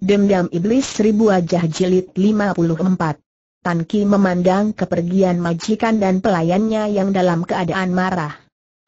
Dendam Iblis Seribu Wajah Jilid 54 Tan Ki memandang kepergian majikan dan pelayannya yang dalam keadaan marah.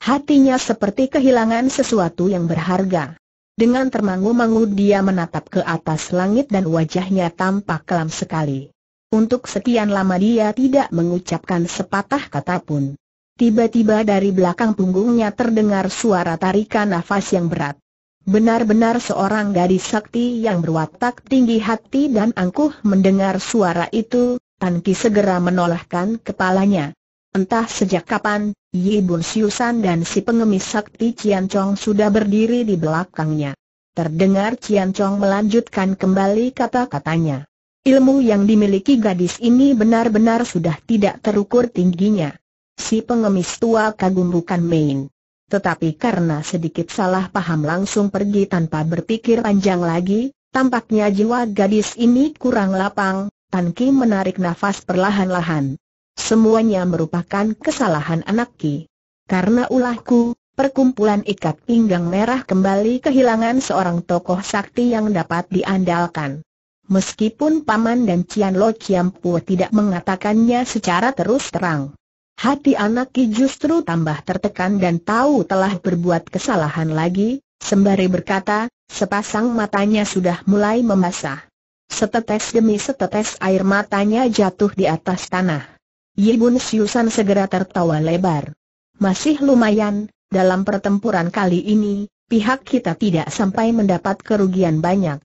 Hatinya seperti kehilangan sesuatu yang berharga. Dengan termangu-mangu dia menatap ke atas langit dan wajahnya tampak kelam sekali. Untuk sekian lama dia tidak mengucapkan sepatah kata pun. Tiba-tiba dari belakang punggungnya terdengar suara tarikan nafas yang berat. Benar-benar seorang gadis sakti yang berwatak tinggi hati dan angkuh mendengar suara itu, Tan Ki segera menolakkan kepalanya. Entah sejak kapan, Yi Bun Siusan dan si pengemis sakti Cian Chong sudah berdiri di belakangnya. Terdengar Cian Chong melanjutkan kembali kata-katanya. Ilmu yang dimiliki gadis ini benar-benar sudah tidak terukur tingginya. Si pengemis tua kagum bukan main tetapi karena sedikit salah paham langsung pergi tanpa berpikir panjang lagi, tampaknya jiwa gadis ini kurang lapang, Tan Ki menarik nafas perlahan-lahan. Semuanya merupakan kesalahan anak Ki. Karena ulahku, perkumpulan ikat pinggang merah kembali kehilangan seorang tokoh sakti yang dapat diandalkan. Meskipun Paman dan Cian Lo Chiam Pua tidak mengatakannya secara terus terang. Hati anak Ki justru tambah tertekan dan tahu telah berbuat kesalahan lagi, sembari berkata, sepasang matanya sudah mulai membasah. Setetes demi setetes air matanya jatuh di atas tanah. Yibun Siusan segera tertawa lebar. Masih lumayan, dalam pertempuran kali ini, pihak kita tidak sampai mendapat kerugian banyak.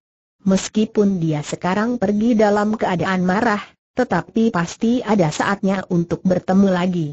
Meskipun dia sekarang pergi dalam keadaan marah, tetapi pasti ada saatnya untuk bertemu lagi.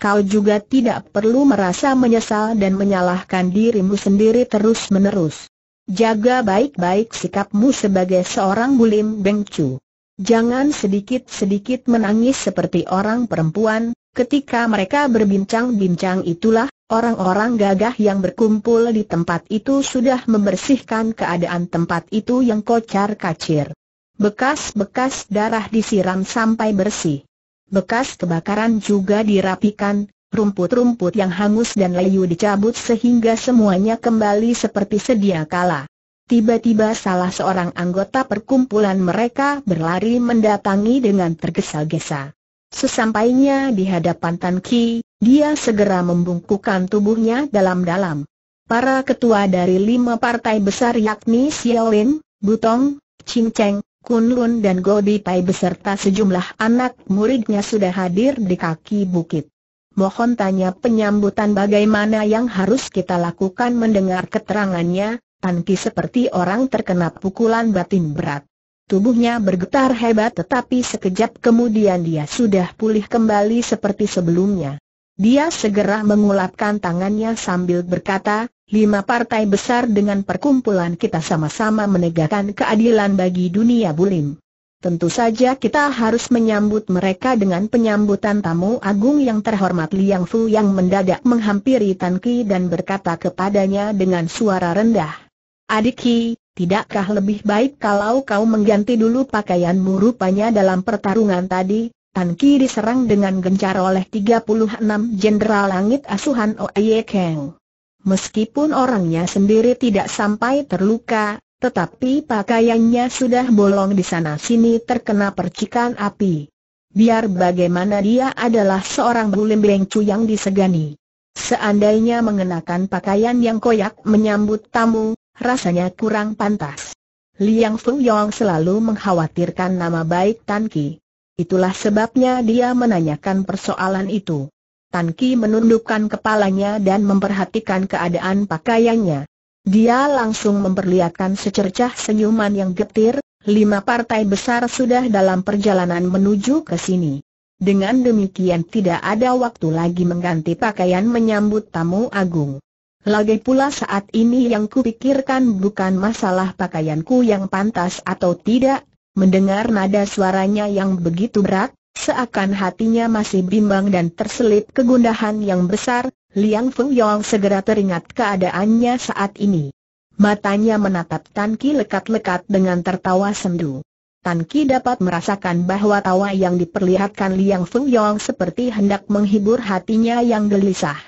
Kau juga tidak perlu merasa menyesal dan menyalahkan dirimu sendiri terus-menerus. Jaga baik-baik sikapmu sebagai seorang bulim bengcu. Jangan sedikit-sedikit menangis seperti orang perempuan, ketika mereka berbincang-bincang itulah, orang-orang gagah yang berkumpul di tempat itu sudah membersihkan keadaan tempat itu yang kocar kacir. Bekas-bekas darah disiram sampai bersih. Bekas kebakaran juga dirapikan, rumput-rumput yang hangus dan layu dicabut sehingga semuanya kembali seperti sedia kala. Tiba-tiba salah seorang anggota perkumpulan mereka berlari mendatangi dengan tergesa-gesa. Sesampainya di hadapan Tan Ki, dia segera membungkukkan tubuhnya dalam-dalam. Para ketua dari lima partai besar yakni Xiaolin, Butong, Qing Cheng, Kun Lun dan Di Pai beserta sejumlah anak muridnya sudah hadir di kaki bukit. Mohon tanya penyambutan bagaimana yang harus kita lakukan mendengar keterangannya, Tan seperti orang terkena pukulan batin berat. Tubuhnya bergetar hebat tetapi sekejap kemudian dia sudah pulih kembali seperti sebelumnya. Dia segera mengulapkan tangannya sambil berkata, lima partai besar dengan perkumpulan kita sama-sama menegakkan keadilan bagi dunia bulim. Tentu saja kita harus menyambut mereka dengan penyambutan tamu agung yang terhormat Liang Fu yang mendadak menghampiri Tan Ki dan berkata kepadanya dengan suara rendah. Adik Ki, tidakkah lebih baik kalau kau mengganti dulu pakaianmu rupanya dalam pertarungan tadi? Tan Ki diserang dengan gencar oleh 36 Jenderal Langit Asuhan Oye Keng. Meskipun orangnya sendiri tidak sampai terluka, tetapi pakaiannya sudah bolong di sana-sini terkena percikan api. Biar bagaimana dia adalah seorang bulim bengcu yang disegani. Seandainya mengenakan pakaian yang koyak menyambut tamu, rasanya kurang pantas. Liang Fu Yong selalu mengkhawatirkan nama baik Tan Ki. Itulah sebabnya dia menanyakan persoalan itu. Tan Ki menundukkan kepalanya dan memperhatikan keadaan pakaiannya. Dia langsung memperlihatkan secercah senyuman yang getir, lima partai besar sudah dalam perjalanan menuju ke sini. Dengan demikian tidak ada waktu lagi mengganti pakaian menyambut tamu agung. Lagi pula saat ini yang kupikirkan bukan masalah pakaianku yang pantas atau tidak, mendengar nada suaranya yang begitu berat, Seakan hatinya masih bimbang dan terselip kegundahan yang besar, Liang Feng Yong segera teringat keadaannya saat ini. Matanya menatap Tan Ki lekat-lekat dengan tertawa sendu. Tan Ki dapat merasakan bahwa tawa yang diperlihatkan Liang Feng Yong seperti hendak menghibur hatinya yang gelisah.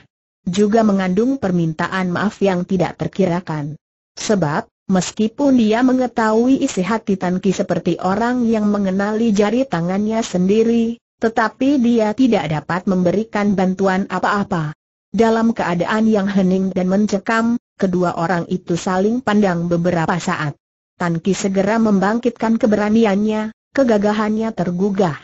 Juga mengandung permintaan maaf yang tidak terkirakan. Sebab, Meskipun dia mengetahui isi hati Tan seperti orang yang mengenali jari tangannya sendiri, tetapi dia tidak dapat memberikan bantuan apa-apa. Dalam keadaan yang hening dan mencekam, kedua orang itu saling pandang beberapa saat. Tan segera membangkitkan keberaniannya, kegagahannya tergugah.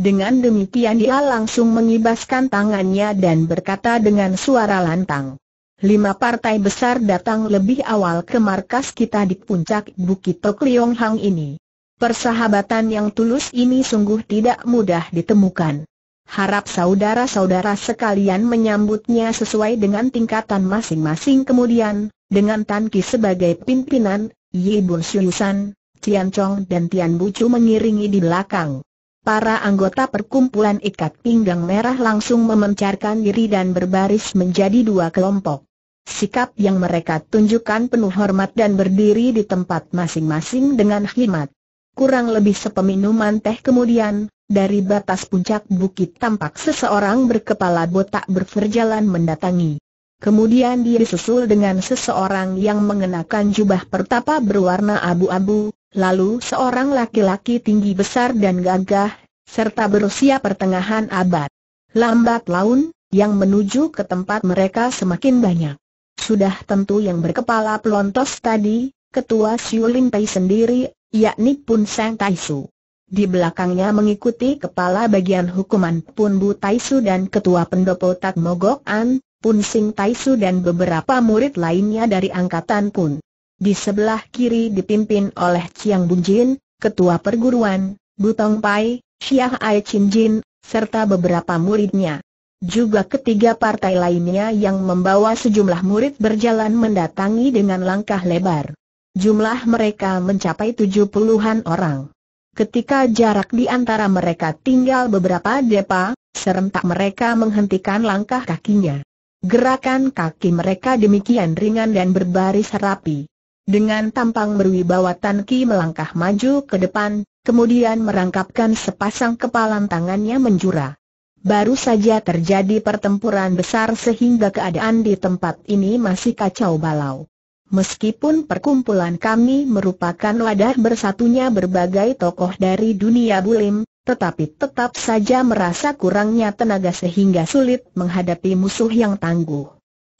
Dengan demikian dia langsung mengibaskan tangannya dan berkata dengan suara lantang, lima partai besar datang lebih awal ke markas kita di puncak Bukit Tok Hang ini. Persahabatan yang tulus ini sungguh tidak mudah ditemukan. Harap saudara-saudara sekalian menyambutnya sesuai dengan tingkatan masing-masing kemudian, dengan Tan Ki sebagai pimpinan, Yi Bun Siusan, Tian Chong dan Tian Bucu mengiringi di belakang. Para anggota perkumpulan ikat pinggang merah langsung memencarkan diri dan berbaris menjadi dua kelompok. Sikap yang mereka tunjukkan penuh hormat dan berdiri di tempat masing-masing dengan khidmat. Kurang lebih sepeminuman teh kemudian, dari batas puncak bukit tampak seseorang berkepala botak berjalan mendatangi. Kemudian dia disusul dengan seseorang yang mengenakan jubah pertapa berwarna abu-abu, lalu seorang laki-laki tinggi besar dan gagah, serta berusia pertengahan abad. Lambat laun, yang menuju ke tempat mereka semakin banyak. Sudah tentu yang berkepala pelontos tadi, ketua Siu Lim Pei sendiri, yakni Pun Sang Tai Su. Di belakangnya mengikuti kepala bagian hukuman Pun Bu Tai Su dan ketua pendopo Tak Mogok An, Pun Sing Tai Su dan beberapa murid lainnya dari angkatan Pun. Di sebelah kiri dipimpin oleh Chiang Bun Jin, ketua perguruan, Butong Pai, Syiah Ai Chin Jin, serta beberapa muridnya juga ketiga partai lainnya yang membawa sejumlah murid berjalan mendatangi dengan langkah lebar. Jumlah mereka mencapai tujuh puluhan orang. Ketika jarak di antara mereka tinggal beberapa depa, serentak mereka menghentikan langkah kakinya. Gerakan kaki mereka demikian ringan dan berbaris rapi. Dengan tampang berwibawa Tan Ki melangkah maju ke depan, kemudian merangkapkan sepasang kepalan tangannya menjurah. Baru saja terjadi pertempuran besar sehingga keadaan di tempat ini masih kacau balau. Meskipun perkumpulan kami merupakan wadah bersatunya berbagai tokoh dari dunia bulim, tetapi tetap saja merasa kurangnya tenaga sehingga sulit menghadapi musuh yang tangguh.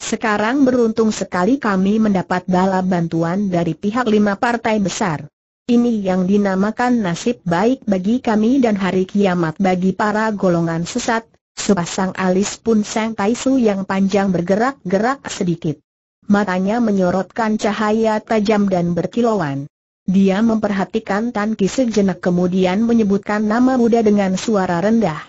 Sekarang beruntung sekali kami mendapat bala bantuan dari pihak lima partai besar. Ini yang dinamakan nasib baik bagi kami dan hari kiamat bagi para golongan sesat. Sepasang alis pun Sang Taisu yang panjang bergerak-gerak sedikit. Matanya menyorotkan cahaya tajam dan berkilauan. Dia memperhatikan Tan Ki sejenak kemudian menyebutkan nama muda dengan suara rendah.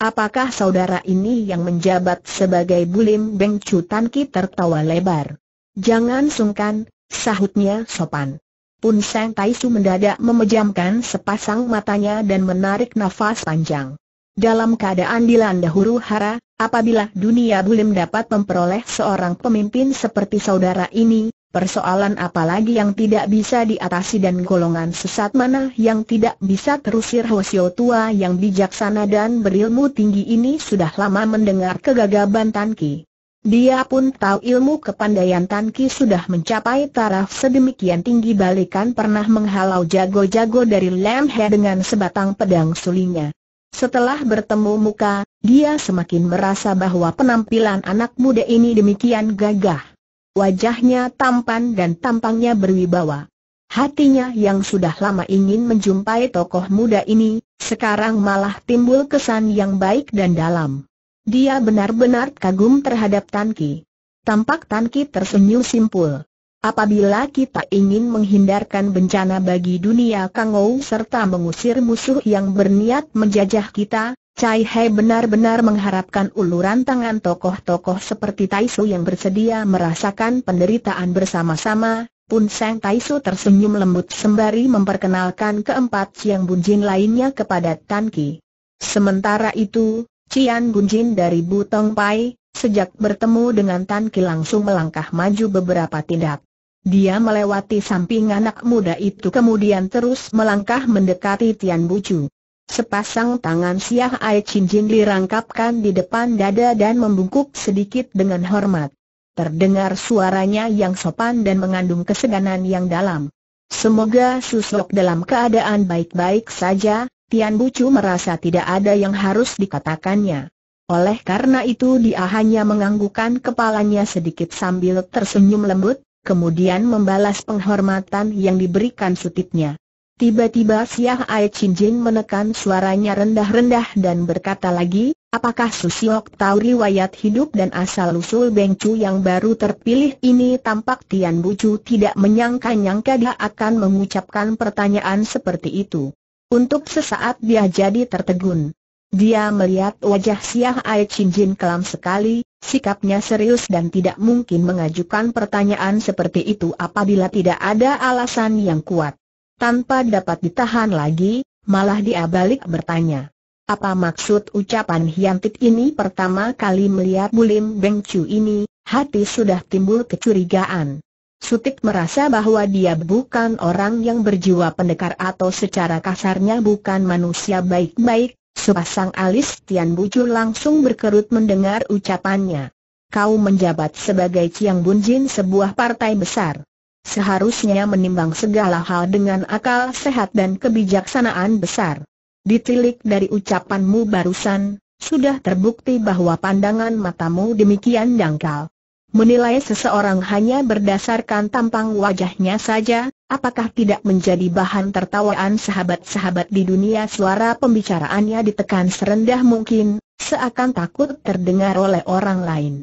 Apakah saudara ini yang menjabat sebagai Bulim Beng Chu Tan Ki tertawa lebar? Jangan sungkan, sahutnya sopan. Pun Sang Su mendadak memejamkan sepasang matanya dan menarik nafas panjang. Dalam keadaan dilanda huru hara, apabila dunia belum dapat memperoleh seorang pemimpin seperti saudara ini, persoalan apa lagi yang tidak bisa diatasi dan golongan sesat mana yang tidak bisa terusir Hosio tua yang bijaksana dan berilmu tinggi ini sudah lama mendengar kegagaban Tan Ki. Dia pun tahu ilmu kepandaian Tan Ki sudah mencapai taraf sedemikian tinggi balikan pernah menghalau jago-jago dari Lam He dengan sebatang pedang sulinya. Setelah bertemu muka, dia semakin merasa bahwa penampilan anak muda ini demikian gagah. Wajahnya tampan dan tampangnya berwibawa. Hatinya yang sudah lama ingin menjumpai tokoh muda ini, sekarang malah timbul kesan yang baik dan dalam. Dia benar-benar kagum terhadap Tan Ki. Tampak Tan Ki tersenyum simpul. Apabila kita ingin menghindarkan bencana bagi dunia Kang Kangou serta mengusir musuh yang berniat menjajah kita, Cai He benar-benar mengharapkan uluran tangan tokoh-tokoh seperti Taisu yang bersedia merasakan penderitaan bersama-sama. Pun Sang Taisu tersenyum lembut sembari memperkenalkan keempat Siang Bunjin lainnya kepada Tan Ki. Sementara itu, Cian Bunjin dari Butong Pai, sejak bertemu dengan Tan Ki langsung melangkah maju beberapa tindak. Dia melewati samping anak muda itu kemudian terus melangkah mendekati Tian Bucu. Sepasang tangan Siah Ai Chin Jin dirangkapkan di depan dada dan membungkuk sedikit dengan hormat. Terdengar suaranya yang sopan dan mengandung keseganan yang dalam. Semoga Susok dalam keadaan baik-baik saja, Tian Bucu merasa tidak ada yang harus dikatakannya. Oleh karena itu dia hanya menganggukkan kepalanya sedikit sambil tersenyum lembut, kemudian membalas penghormatan yang diberikan sutipnya. Tiba-tiba Siah Ai Chin Jin menekan suaranya rendah-rendah dan berkata lagi, apakah Susiok tahu riwayat hidup dan asal-usul Beng Chu yang baru terpilih ini tampak Tian Bucu tidak menyangka-nyangka dia akan mengucapkan pertanyaan seperti itu. Untuk sesaat dia jadi tertegun. Dia melihat wajah Siah Ai Chin Jin kelam sekali, sikapnya serius dan tidak mungkin mengajukan pertanyaan seperti itu apabila tidak ada alasan yang kuat. Tanpa dapat ditahan lagi, malah dia balik bertanya. Apa maksud ucapan Hiantit ini pertama kali melihat Bulim Beng Chu ini, hati sudah timbul kecurigaan. Sutik merasa bahwa dia bukan orang yang berjiwa pendekar atau secara kasarnya bukan manusia baik-baik, sepasang alis Tian Bucu langsung berkerut mendengar ucapannya. Kau menjabat sebagai Chiang Bunjin sebuah partai besar. Seharusnya menimbang segala hal dengan akal sehat dan kebijaksanaan besar. Ditilik dari ucapanmu barusan, sudah terbukti bahwa pandangan matamu demikian dangkal. Menilai seseorang hanya berdasarkan tampang wajahnya saja, apakah tidak menjadi bahan tertawaan sahabat-sahabat di dunia suara pembicaraannya ditekan serendah mungkin, seakan takut terdengar oleh orang lain.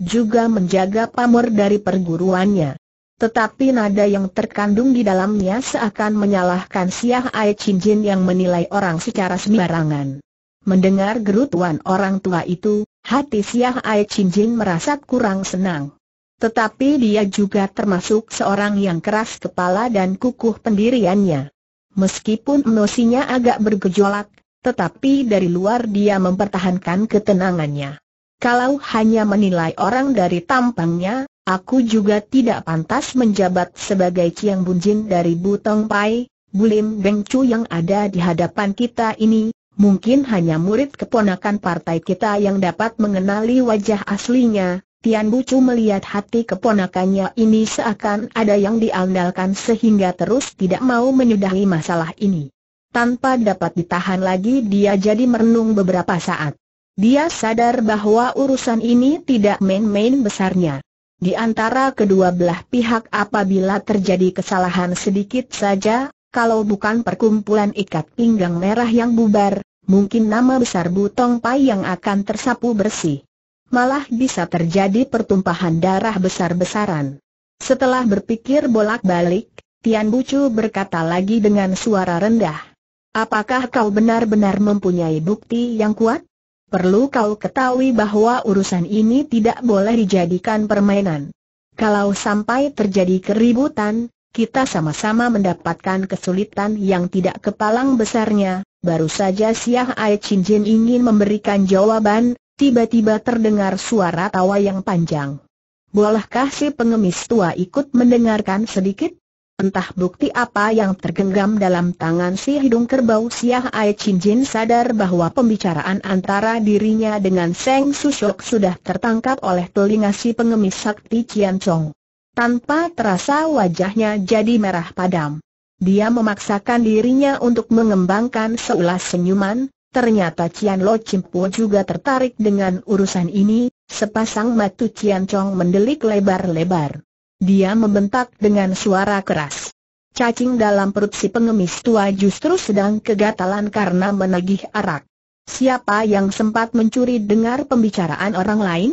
Juga menjaga pamor dari perguruannya. Tetapi nada yang terkandung di dalamnya seakan menyalahkan Siah Ai Cincin yang menilai orang secara sembarangan. Mendengar gerutuan orang tua itu, hati Siah Ai Jin merasa kurang senang. Tetapi dia juga termasuk seorang yang keras kepala dan kukuh pendiriannya. Meskipun emosinya agak bergejolak, tetapi dari luar dia mempertahankan ketenangannya. Kalau hanya menilai orang dari tampangnya, Aku juga tidak pantas menjabat sebagai Ciang Bunjin dari Butong Pai, Bulim Beng Chu yang ada di hadapan kita ini, Mungkin hanya murid keponakan partai kita yang dapat mengenali wajah aslinya, Tian Bucu melihat hati keponakannya ini seakan ada yang diandalkan sehingga terus tidak mau menyudahi masalah ini. Tanpa dapat ditahan lagi dia jadi merenung beberapa saat. Dia sadar bahwa urusan ini tidak main-main besarnya. Di antara kedua belah pihak apabila terjadi kesalahan sedikit saja, kalau bukan perkumpulan ikat pinggang merah yang bubar, mungkin nama besar Butong Pai yang akan tersapu bersih. Malah bisa terjadi pertumpahan darah besar-besaran. Setelah berpikir bolak-balik, Tian Bucu berkata lagi dengan suara rendah. Apakah kau benar-benar mempunyai bukti yang kuat? Perlu kau ketahui bahwa urusan ini tidak boleh dijadikan permainan. Kalau sampai terjadi keributan, kita sama-sama mendapatkan kesulitan yang tidak kepalang besarnya, Baru saja Siah Ai Chin Jin ingin memberikan jawaban, tiba-tiba terdengar suara tawa yang panjang. Bolehkah si pengemis tua ikut mendengarkan sedikit? Entah bukti apa yang tergenggam dalam tangan si hidung kerbau Siah Ai Chin Jin sadar bahwa pembicaraan antara dirinya dengan Seng Sushok sudah tertangkap oleh telinga si pengemis sakti Cian Tanpa terasa wajahnya jadi merah padam. Dia memaksakan dirinya untuk mengembangkan seulas senyuman, ternyata Cian Lo Cimpo juga tertarik dengan urusan ini, sepasang matu Cian Chong mendelik lebar-lebar. Dia membentak dengan suara keras. Cacing dalam perut si pengemis tua justru sedang kegatalan karena menagih arak. Siapa yang sempat mencuri dengar pembicaraan orang lain?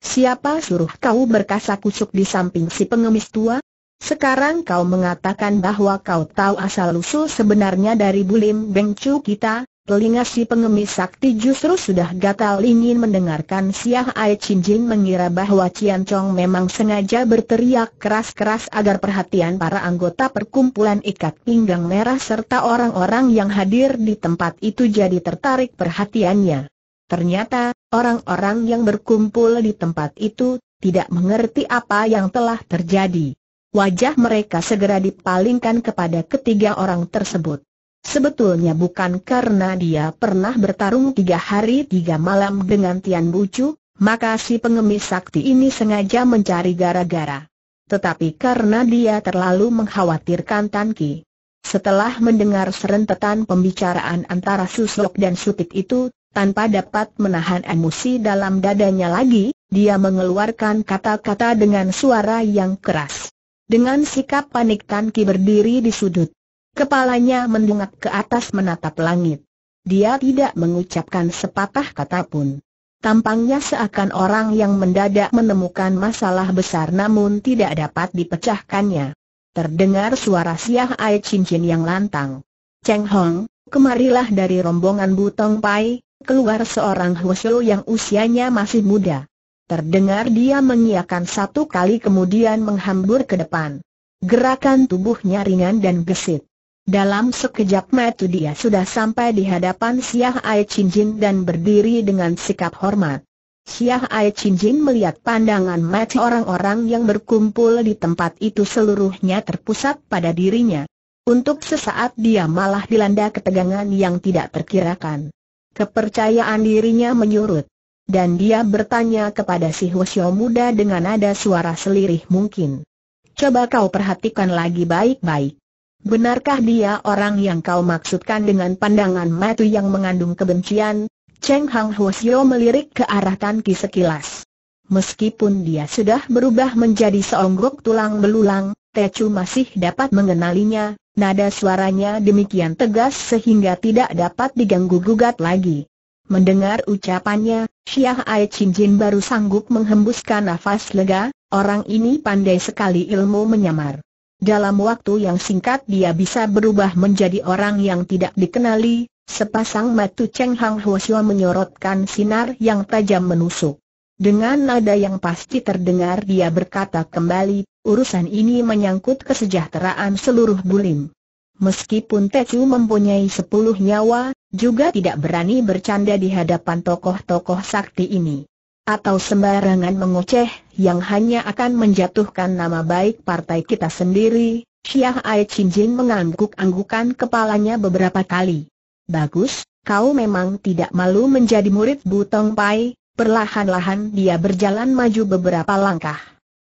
Siapa suruh kau berkasa kusuk di samping si pengemis tua? Sekarang kau mengatakan bahwa kau tahu asal-usul sebenarnya dari Bulim Bengcu kita, telinga si pengemis sakti justru sudah gatal ingin mendengarkan Siah Ai Chin mengira bahwa Cian Chong memang sengaja berteriak keras-keras agar perhatian para anggota perkumpulan ikat pinggang merah serta orang-orang yang hadir di tempat itu jadi tertarik perhatiannya. Ternyata, orang-orang yang berkumpul di tempat itu tidak mengerti apa yang telah terjadi. Wajah mereka segera dipalingkan kepada ketiga orang tersebut. Sebetulnya bukan karena dia pernah bertarung tiga hari tiga malam dengan Tian Bucu, maka si pengemis sakti ini sengaja mencari gara-gara. Tetapi karena dia terlalu mengkhawatirkan Tan Ki. Setelah mendengar serentetan pembicaraan antara Susok dan Supit itu, tanpa dapat menahan emosi dalam dadanya lagi, dia mengeluarkan kata-kata dengan suara yang keras. Dengan sikap panik Tan Ki berdiri di sudut. Kepalanya mendungak ke atas menatap langit. Dia tidak mengucapkan sepatah kata pun. Tampangnya seakan orang yang mendadak menemukan masalah besar namun tidak dapat dipecahkannya. Terdengar suara Siah Ai Cincin yang lantang. Cheng Hong, kemarilah dari rombongan Butong Pai, keluar seorang Hwasyo yang usianya masih muda. Terdengar dia mengiakan satu kali kemudian menghambur ke depan. Gerakan tubuhnya ringan dan gesit. Dalam sekejap mata dia sudah sampai di hadapan Siah Ai Chin Jin dan berdiri dengan sikap hormat. Siah Ai Chin Jin melihat pandangan mata orang-orang yang berkumpul di tempat itu seluruhnya terpusat pada dirinya. Untuk sesaat dia malah dilanda ketegangan yang tidak terkirakan. Kepercayaan dirinya menyurut dan dia bertanya kepada si Hwasyo muda dengan nada suara selirih mungkin. Coba kau perhatikan lagi baik-baik. Benarkah dia orang yang kau maksudkan dengan pandangan matu yang mengandung kebencian? Cheng Hang Hwasyo melirik ke arah Tan sekilas. Meskipun dia sudah berubah menjadi seonggok tulang belulang, Chu masih dapat mengenalinya, nada suaranya demikian tegas sehingga tidak dapat diganggu-gugat lagi. Mendengar ucapannya, Syiah Ai Chin Jin baru sanggup menghembuskan nafas lega, orang ini pandai sekali ilmu menyamar. Dalam waktu yang singkat dia bisa berubah menjadi orang yang tidak dikenali, sepasang mata Cheng Hang Huosyo menyorotkan sinar yang tajam menusuk. Dengan nada yang pasti terdengar dia berkata kembali, urusan ini menyangkut kesejahteraan seluruh bulim. Meskipun Tecu mempunyai sepuluh nyawa, juga tidak berani bercanda di hadapan tokoh-tokoh sakti ini. Atau sembarangan mengoceh, yang hanya akan menjatuhkan nama baik partai kita sendiri, Syiah Ai Chin Jin mengangguk-anggukan kepalanya beberapa kali. Bagus, kau memang tidak malu menjadi murid Butong Pai, perlahan-lahan dia berjalan maju beberapa langkah.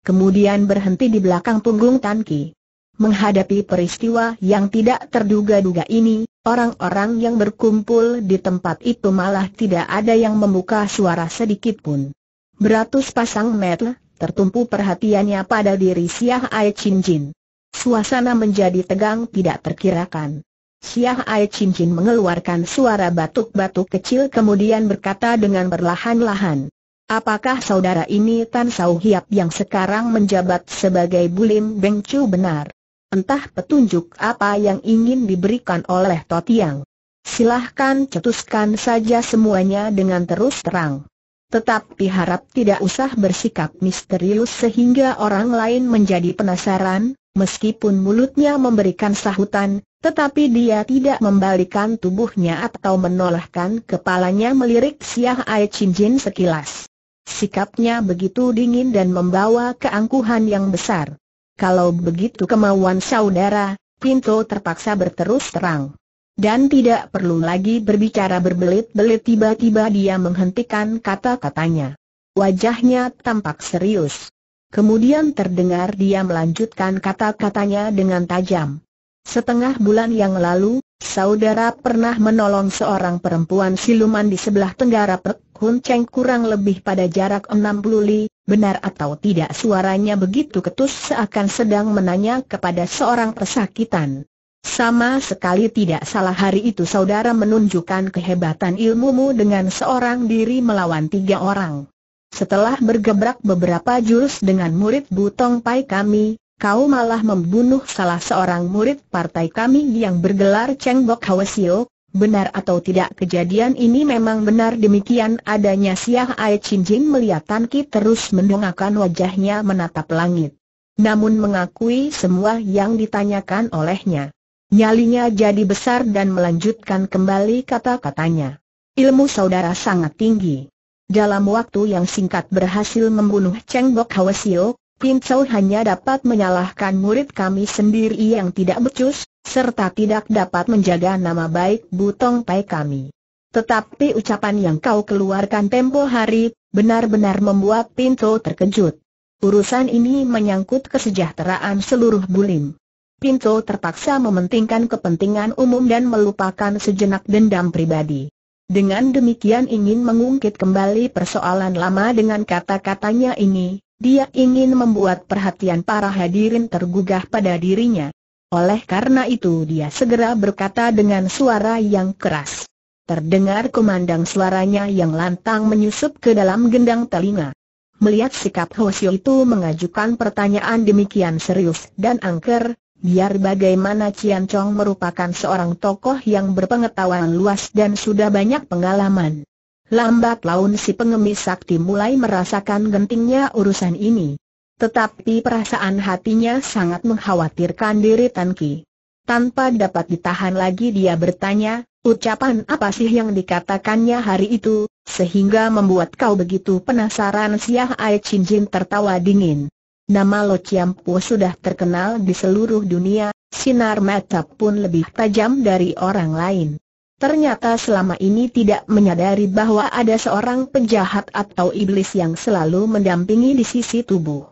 Kemudian berhenti di belakang punggung Tan Ki. Menghadapi peristiwa yang tidak terduga-duga ini, orang-orang yang berkumpul di tempat itu malah tidak ada yang membuka suara sedikit pun. Beratus pasang mata tertumpu perhatiannya pada diri Siah Ai Chin Jin. Suasana menjadi tegang tidak terkirakan. Siah Ai Chin Jin mengeluarkan suara batuk-batuk kecil kemudian berkata dengan perlahan-lahan. Apakah saudara ini Tan Sau Hiap yang sekarang menjabat sebagai Bulim Beng Chu benar? entah petunjuk apa yang ingin diberikan oleh Totiang. Silahkan cetuskan saja semuanya dengan terus terang. Tetapi harap tidak usah bersikap misterius sehingga orang lain menjadi penasaran, meskipun mulutnya memberikan sahutan, tetapi dia tidak membalikan tubuhnya atau menolakkan kepalanya melirik Siah Ai Chin Jin sekilas. Sikapnya begitu dingin dan membawa keangkuhan yang besar. Kalau begitu kemauan saudara, Pinto terpaksa berterus terang. Dan tidak perlu lagi berbicara berbelit-belit tiba-tiba dia menghentikan kata-katanya. Wajahnya tampak serius. Kemudian terdengar dia melanjutkan kata-katanya dengan tajam. Setengah bulan yang lalu, Saudara pernah menolong seorang perempuan siluman di sebelah tenggara Pek Hun Cheng kurang lebih pada jarak 60 li, benar atau tidak suaranya begitu ketus seakan sedang menanya kepada seorang persakitan. Sama sekali tidak salah hari itu saudara menunjukkan kehebatan ilmumu dengan seorang diri melawan tiga orang. Setelah bergebrak beberapa jurus dengan murid Butong Pai kami, kau malah membunuh salah seorang murid partai kami yang bergelar Cheng Bok Hwasio, benar atau tidak kejadian ini memang benar demikian adanya Siah Ai Chin Jin melihat Tan Ki terus mendongakkan wajahnya menatap langit. Namun mengakui semua yang ditanyakan olehnya. Nyalinya jadi besar dan melanjutkan kembali kata-katanya. Ilmu saudara sangat tinggi. Dalam waktu yang singkat berhasil membunuh Cheng Bok Hwasio, Pinto hanya dapat menyalahkan murid kami sendiri yang tidak becus, serta tidak dapat menjaga nama baik Butong Pai kami. Tetapi ucapan yang kau keluarkan tempo hari, benar-benar membuat Pinto terkejut. Urusan ini menyangkut kesejahteraan seluruh Bulim. Pinto terpaksa mementingkan kepentingan umum dan melupakan sejenak dendam pribadi. Dengan demikian ingin mengungkit kembali persoalan lama dengan kata-katanya ini, dia ingin membuat perhatian para hadirin tergugah pada dirinya. Oleh karena itu dia segera berkata dengan suara yang keras. Terdengar kumandang suaranya yang lantang menyusup ke dalam gendang telinga. Melihat sikap Hoshio itu mengajukan pertanyaan demikian serius dan angker, biar bagaimana Cian Chong merupakan seorang tokoh yang berpengetahuan luas dan sudah banyak pengalaman. Lambat laun si pengemis sakti mulai merasakan gentingnya urusan ini. Tetapi perasaan hatinya sangat mengkhawatirkan diri Tan Ki. Tanpa dapat ditahan lagi dia bertanya, ucapan apa sih yang dikatakannya hari itu, sehingga membuat kau begitu penasaran Siah Ai Chin Jin tertawa dingin. Nama Lo Chiam Po sudah terkenal di seluruh dunia, sinar mata pun lebih tajam dari orang lain. Ternyata selama ini tidak menyadari bahwa ada seorang penjahat atau iblis yang selalu mendampingi di sisi tubuh.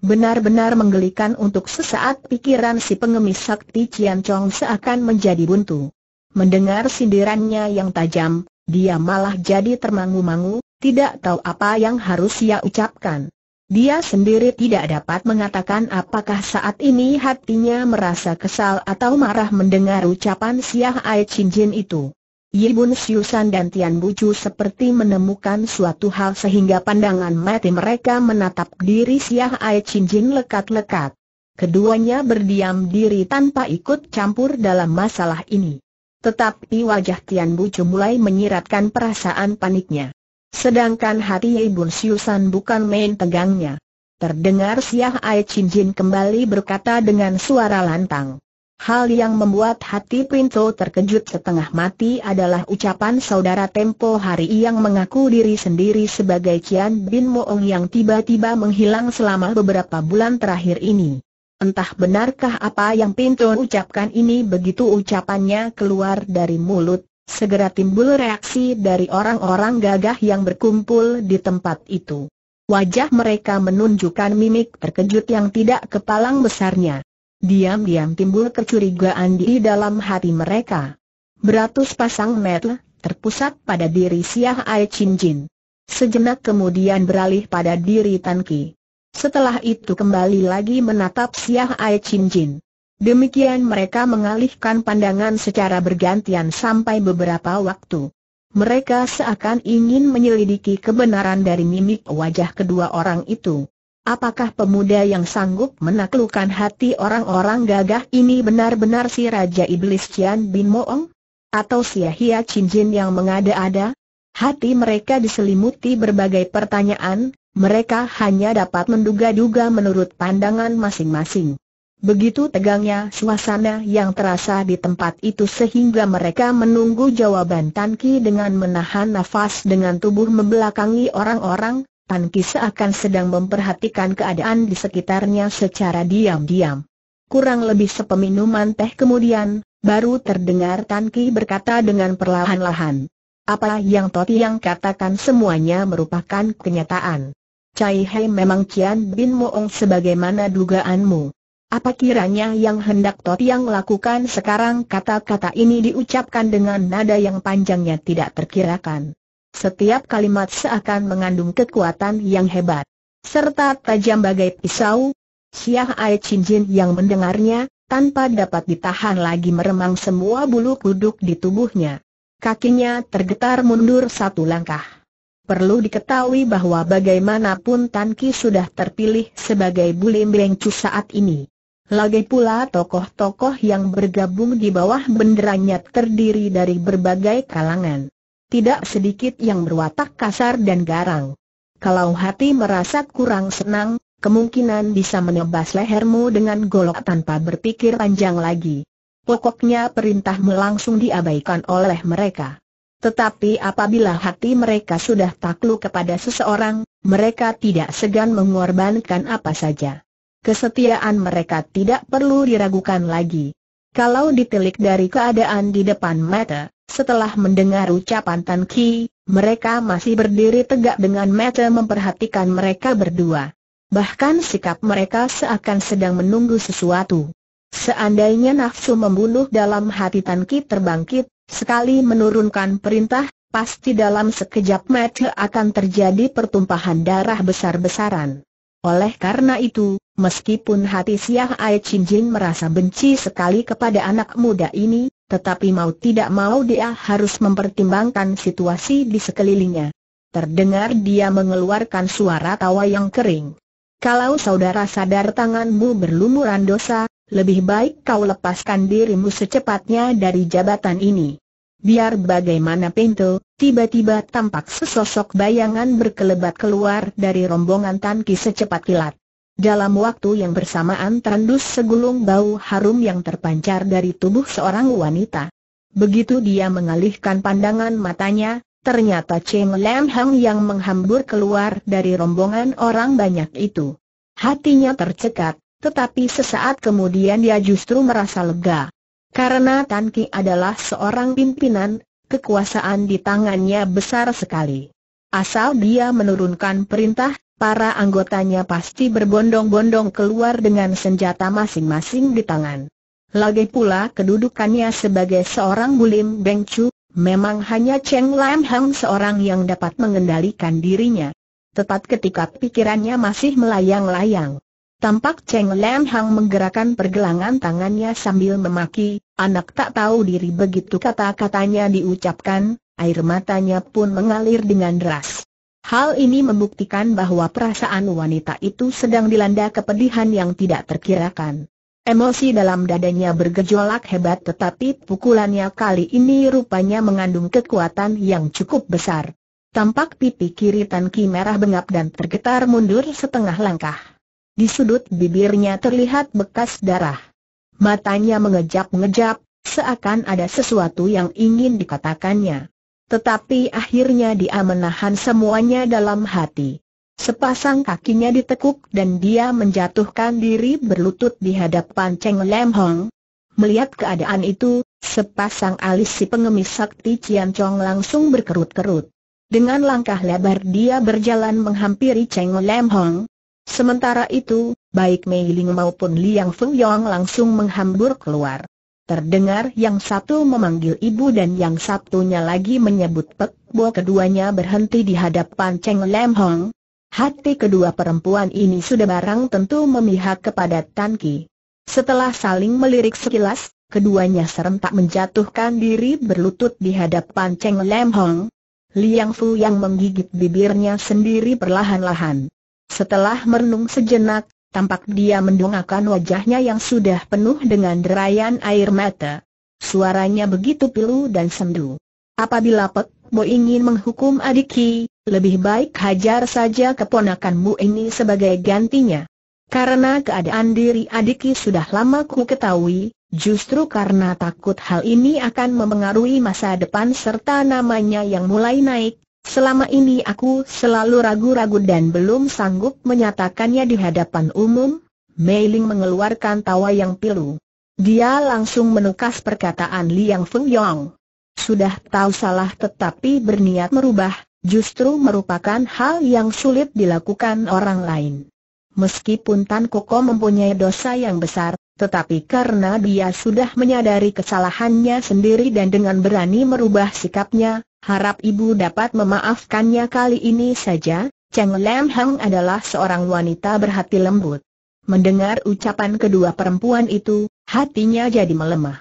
Benar-benar menggelikan untuk sesaat pikiran si pengemis sakti Cian Chong seakan menjadi buntu. Mendengar sindirannya yang tajam, dia malah jadi termangu-mangu, tidak tahu apa yang harus ia ucapkan. Dia sendiri tidak dapat mengatakan apakah saat ini hatinya merasa kesal atau marah mendengar ucapan Siah Ai Chin Jin itu. Yibun Siusan dan Tian Bucu seperti menemukan suatu hal sehingga pandangan mati mereka menatap diri Siah Ai Chin Jin lekat-lekat. Keduanya berdiam diri tanpa ikut campur dalam masalah ini. Tetapi wajah Tian Bucu mulai menyiratkan perasaan paniknya. Sedangkan hati ibu Siusan bukan main tegangnya. Terdengar Siah Ai Chin Jin kembali berkata dengan suara lantang. Hal yang membuat hati Pinto terkejut setengah mati adalah ucapan saudara Tempo hari yang mengaku diri sendiri sebagai Cian Bin Moong yang tiba-tiba menghilang selama beberapa bulan terakhir ini. Entah benarkah apa yang Pinto ucapkan ini begitu ucapannya keluar dari mulut, Segera timbul reaksi dari orang-orang gagah yang berkumpul di tempat itu. Wajah mereka menunjukkan mimik terkejut yang tidak kepalang besarnya. Diam-diam timbul kecurigaan di dalam hati mereka. Beratus pasang mata terpusat pada diri Siah Ai Chin Jin. Sejenak kemudian beralih pada diri Tan Ki. Setelah itu kembali lagi menatap Siah Ai Chin Jin. Demikian mereka mengalihkan pandangan secara bergantian sampai beberapa waktu. Mereka seakan ingin menyelidiki kebenaran dari mimik wajah kedua orang itu. Apakah pemuda yang sanggup menaklukkan hati orang-orang gagah ini benar-benar si Raja Iblis Cian Bin Moong? Atau si Chin Cincin yang mengada-ada? Hati mereka diselimuti berbagai pertanyaan, mereka hanya dapat menduga-duga menurut pandangan masing-masing. Begitu tegangnya suasana yang terasa di tempat itu sehingga mereka menunggu jawaban Tan Ki dengan menahan nafas dengan tubuh membelakangi orang-orang, Tan Ki seakan sedang memperhatikan keadaan di sekitarnya secara diam-diam. Kurang lebih sepeminuman teh kemudian, baru terdengar Tan Ki berkata dengan perlahan-lahan. Apa yang Toti yang katakan semuanya merupakan kenyataan. Cai Hei memang Cian Bin Moong sebagaimana dugaanmu. Apa kiranya yang hendak yang lakukan sekarang kata-kata ini diucapkan dengan nada yang panjangnya tidak terkirakan. Setiap kalimat seakan mengandung kekuatan yang hebat. Serta tajam bagai pisau, Siah Ai Chin Jin yang mendengarnya, tanpa dapat ditahan lagi meremang semua bulu kuduk di tubuhnya. Kakinya tergetar mundur satu langkah. Perlu diketahui bahwa bagaimanapun Tan Ki sudah terpilih sebagai Bulim Bengcu saat ini. Lagi pula tokoh-tokoh yang bergabung di bawah benderanya terdiri dari berbagai kalangan. Tidak sedikit yang berwatak kasar dan garang. Kalau hati merasa kurang senang, kemungkinan bisa menebas lehermu dengan golok tanpa berpikir panjang lagi. Pokoknya perintah melangsung diabaikan oleh mereka. Tetapi apabila hati mereka sudah takluk kepada seseorang, mereka tidak segan mengorbankan apa saja. Kesetiaan mereka tidak perlu diragukan lagi. Kalau ditilik dari keadaan di depan mata, setelah mendengar ucapan Tan Ki, mereka masih berdiri tegak dengan mata memperhatikan mereka berdua. Bahkan sikap mereka seakan sedang menunggu sesuatu. Seandainya nafsu membunuh dalam hati Tan Ki terbangkit, sekali menurunkan perintah, pasti dalam sekejap mata akan terjadi pertumpahan darah besar-besaran. Oleh karena itu, meskipun hati Siah Ai Chin Jin merasa benci sekali kepada anak muda ini, tetapi mau tidak mau dia harus mempertimbangkan situasi di sekelilingnya. Terdengar dia mengeluarkan suara tawa yang kering. Kalau saudara sadar tanganmu berlumuran dosa, lebih baik kau lepaskan dirimu secepatnya dari jabatan ini. Biar bagaimana pintu, tiba-tiba tampak sesosok bayangan berkelebat keluar dari rombongan tanki secepat kilat. Dalam waktu yang bersamaan terendus segulung bau harum yang terpancar dari tubuh seorang wanita. Begitu dia mengalihkan pandangan matanya, ternyata Cheng Lam Hang yang menghambur keluar dari rombongan orang banyak itu. Hatinya tercekat, tetapi sesaat kemudian dia justru merasa lega. Karena Tan Ki adalah seorang pimpinan, kekuasaan di tangannya besar sekali. Asal dia menurunkan perintah, para anggotanya pasti berbondong-bondong keluar dengan senjata masing-masing di tangan. Lagi pula kedudukannya sebagai seorang bulim Beng memang hanya Cheng Lam Hang seorang yang dapat mengendalikan dirinya. Tepat ketika pikirannya masih melayang-layang. Tampak Cheng Lam Hang menggerakkan pergelangan tangannya sambil memaki, Anak tak tahu diri begitu kata-katanya diucapkan, air matanya pun mengalir dengan deras. Hal ini membuktikan bahwa perasaan wanita itu sedang dilanda kepedihan yang tidak terkirakan. Emosi dalam dadanya bergejolak hebat tetapi pukulannya kali ini rupanya mengandung kekuatan yang cukup besar. Tampak pipi kiri Tan Ki merah bengap dan tergetar mundur setengah langkah. Di sudut bibirnya terlihat bekas darah. Matanya mengejap-ngejap, seakan ada sesuatu yang ingin dikatakannya. Tetapi akhirnya dia menahan semuanya dalam hati. Sepasang kakinya ditekuk dan dia menjatuhkan diri berlutut di hadapan Cheng Lam Hong. Melihat keadaan itu, sepasang alis si pengemis sakti Cian Chong langsung berkerut-kerut. Dengan langkah lebar dia berjalan menghampiri Cheng Lam Hong. Sementara itu, baik Mei Ling maupun Liang Feng Yong langsung menghambur keluar. Terdengar yang satu memanggil ibu dan yang satunya lagi menyebut Pek Bo keduanya berhenti di hadapan Cheng Lam Hong. Hati kedua perempuan ini sudah barang tentu memihak kepada Tan Ki. Setelah saling melirik sekilas, keduanya serentak menjatuhkan diri berlutut di hadapan Cheng Lam Hong. Liang Fu yang menggigit bibirnya sendiri perlahan-lahan. Setelah merenung sejenak, Tampak dia mendongakkan wajahnya yang sudah penuh dengan derayan air mata. Suaranya begitu pilu dan sendu. Apabila Pek Bo ingin menghukum adiki, lebih baik hajar saja keponakanmu ini sebagai gantinya. Karena keadaan diri adiki sudah lama ku ketahui, justru karena takut hal ini akan memengaruhi masa depan serta namanya yang mulai naik, Selama ini aku selalu ragu-ragu dan belum sanggup menyatakannya di hadapan umum, Mei Ling mengeluarkan tawa yang pilu. Dia langsung menukas perkataan Liang Feng Yong. Sudah tahu salah tetapi berniat merubah, justru merupakan hal yang sulit dilakukan orang lain. Meskipun Tan Koko mempunyai dosa yang besar, tetapi karena dia sudah menyadari kesalahannya sendiri dan dengan berani merubah sikapnya, harap ibu dapat memaafkannya kali ini saja, Cheng Lam Hang adalah seorang wanita berhati lembut. Mendengar ucapan kedua perempuan itu, hatinya jadi melemah.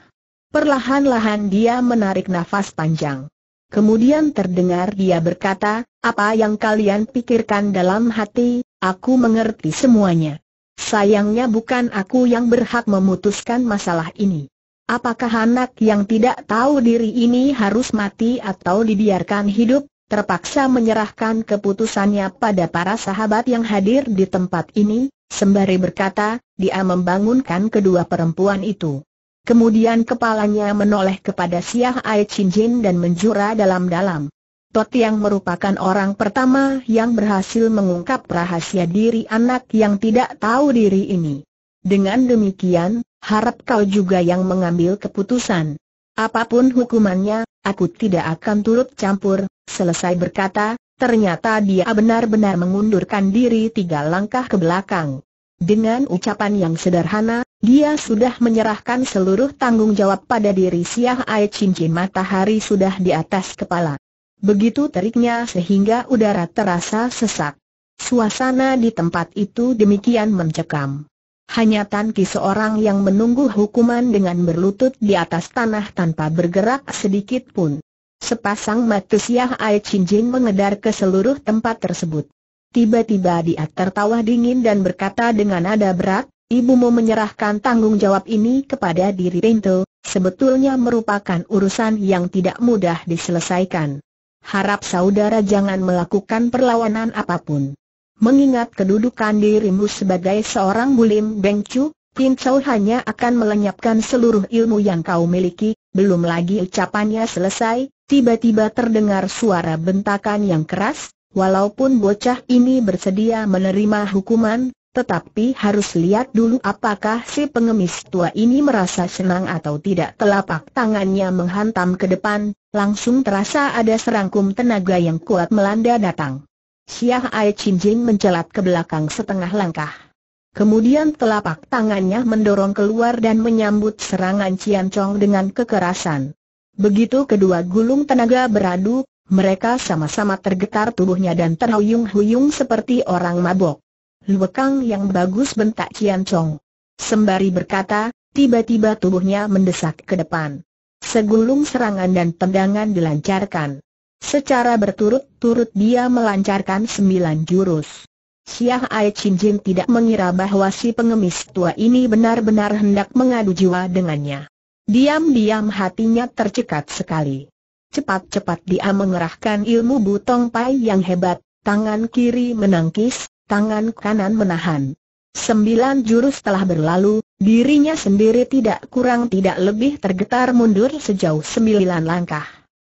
Perlahan-lahan dia menarik nafas panjang. Kemudian terdengar dia berkata, apa yang kalian pikirkan dalam hati, aku mengerti semuanya. Sayangnya bukan aku yang berhak memutuskan masalah ini. Apakah anak yang tidak tahu diri ini harus mati atau dibiarkan hidup? terpaksa menyerahkan keputusannya pada para sahabat yang hadir di tempat ini, sembari berkata, dia membangunkan kedua perempuan itu. Kemudian kepalanya menoleh kepada Siah Ai Chin Jin dan menjura dalam-dalam. Tot yang merupakan orang pertama yang berhasil mengungkap rahasia diri anak yang tidak tahu diri ini. Dengan demikian, harap kau juga yang mengambil keputusan. Apapun hukumannya, aku tidak akan turut campur, selesai berkata, ternyata dia benar-benar mengundurkan diri tiga langkah ke belakang. Dengan ucapan yang sederhana, dia sudah menyerahkan seluruh tanggung jawab pada diri Siah Ai cincin matahari sudah di atas kepala. Begitu teriknya sehingga udara terasa sesak. Suasana di tempat itu demikian mencekam. Hanya Tan Ki seorang yang menunggu hukuman dengan berlutut di atas tanah tanpa bergerak sedikit pun. Sepasang mata siah Ai Chin Jing mengedar ke seluruh tempat tersebut. Tiba-tiba dia tertawa dingin dan berkata dengan nada berat, Ibu mau menyerahkan tanggung jawab ini kepada diri Pinto, sebetulnya merupakan urusan yang tidak mudah diselesaikan harap saudara jangan melakukan perlawanan apapun. Mengingat kedudukan dirimu sebagai seorang bulim bengcu, Pin Chow hanya akan melenyapkan seluruh ilmu yang kau miliki, belum lagi ucapannya selesai, tiba-tiba terdengar suara bentakan yang keras, walaupun bocah ini bersedia menerima hukuman, tetapi harus lihat dulu apakah si pengemis tua ini merasa senang atau tidak telapak tangannya menghantam ke depan, langsung terasa ada serangkum tenaga yang kuat melanda datang. Siah Ai Chin Jin mencelat ke belakang setengah langkah. Kemudian telapak tangannya mendorong keluar dan menyambut serangan Cian Chong dengan kekerasan. Begitu kedua gulung tenaga beradu, mereka sama-sama tergetar tubuhnya dan terhuyung-huyung seperti orang mabok. Luekang yang bagus bentak Cian Chong. Sembari berkata, tiba-tiba tubuhnya mendesak ke depan. Segulung serangan dan tendangan dilancarkan. Secara berturut-turut dia melancarkan sembilan jurus. Xiah Ai Chin Jin tidak mengira bahwa si pengemis tua ini benar-benar hendak mengadu jiwa dengannya. Diam-diam hatinya tercekat sekali. Cepat-cepat dia mengerahkan ilmu butong pai yang hebat, tangan kiri menangkis, tangan kanan menahan. Sembilan jurus telah berlalu, dirinya sendiri tidak kurang tidak lebih tergetar mundur sejauh sembilan langkah.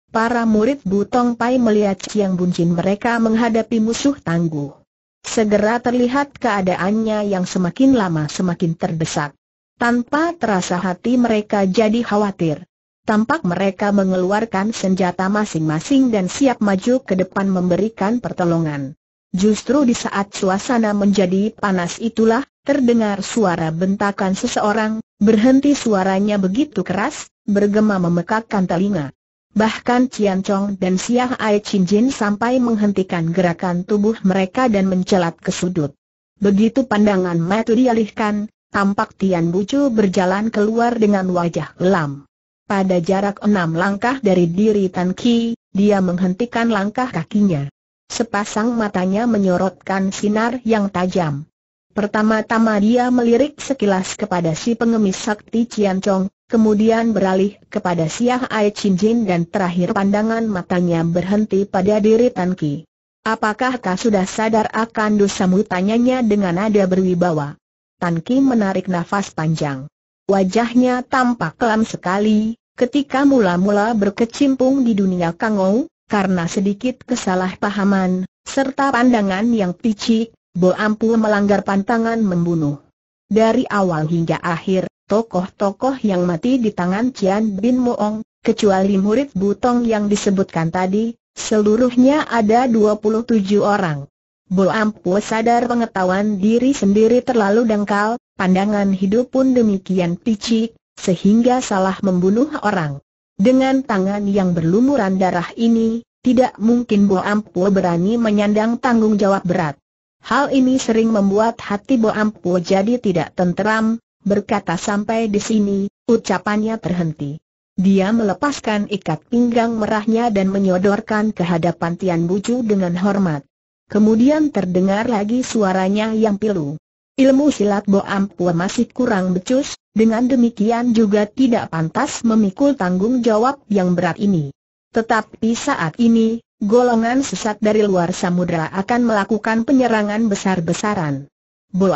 Para murid Butong Pai melihat Chiang Buncin mereka menghadapi musuh tangguh. Segera terlihat keadaannya yang semakin lama semakin terdesak. Tanpa terasa hati mereka jadi khawatir. Tampak mereka mengeluarkan senjata masing-masing dan siap maju ke depan memberikan pertolongan. Justru di saat suasana menjadi panas itulah, terdengar suara bentakan seseorang, berhenti suaranya begitu keras, bergema memekakkan telinga. Bahkan Cian Chong dan Siah Ai Chin Jin sampai menghentikan gerakan tubuh mereka dan mencelat ke sudut. Begitu pandangan Matu dialihkan, tampak Tian Bucu berjalan keluar dengan wajah gelam. Pada jarak enam langkah dari diri Tan Ki, dia menghentikan langkah kakinya. Sepasang matanya menyorotkan sinar yang tajam. Pertama-tama dia melirik sekilas kepada si pengemis sakti Cian Chong, kemudian beralih kepada Siah Ai Chin Jin dan terakhir pandangan matanya berhenti pada diri Tan Ki. Apakah kau sudah sadar akan dosamu tanyanya dengan nada berwibawa? Tan Ki menarik nafas panjang. Wajahnya tampak kelam sekali, ketika mula-mula berkecimpung di dunia kangou, karena sedikit kesalahpahaman, serta pandangan yang picik, Bo Ampu melanggar pantangan membunuh. Dari awal hingga akhir, tokoh-tokoh yang mati di tangan Cian Bin Moong, kecuali murid Butong yang disebutkan tadi, seluruhnya ada 27 orang. Bo Ampu sadar pengetahuan diri sendiri terlalu dangkal, pandangan hidup pun demikian picik, sehingga salah membunuh orang. Dengan tangan yang berlumuran darah ini, tidak mungkin Bo Ampu berani menyandang tanggung jawab berat. Hal ini sering membuat hati Bo Ampu jadi tidak tenteram, berkata sampai di sini, ucapannya terhenti. Dia melepaskan ikat pinggang merahnya dan menyodorkan ke hadapan Tian Bucu dengan hormat. Kemudian terdengar lagi suaranya yang pilu. Ilmu silat Bo Ampu masih kurang becus, dengan demikian juga tidak pantas memikul tanggung jawab yang berat ini. Tetapi saat ini, golongan sesat dari luar samudera akan melakukan penyerangan besar-besaran. Bo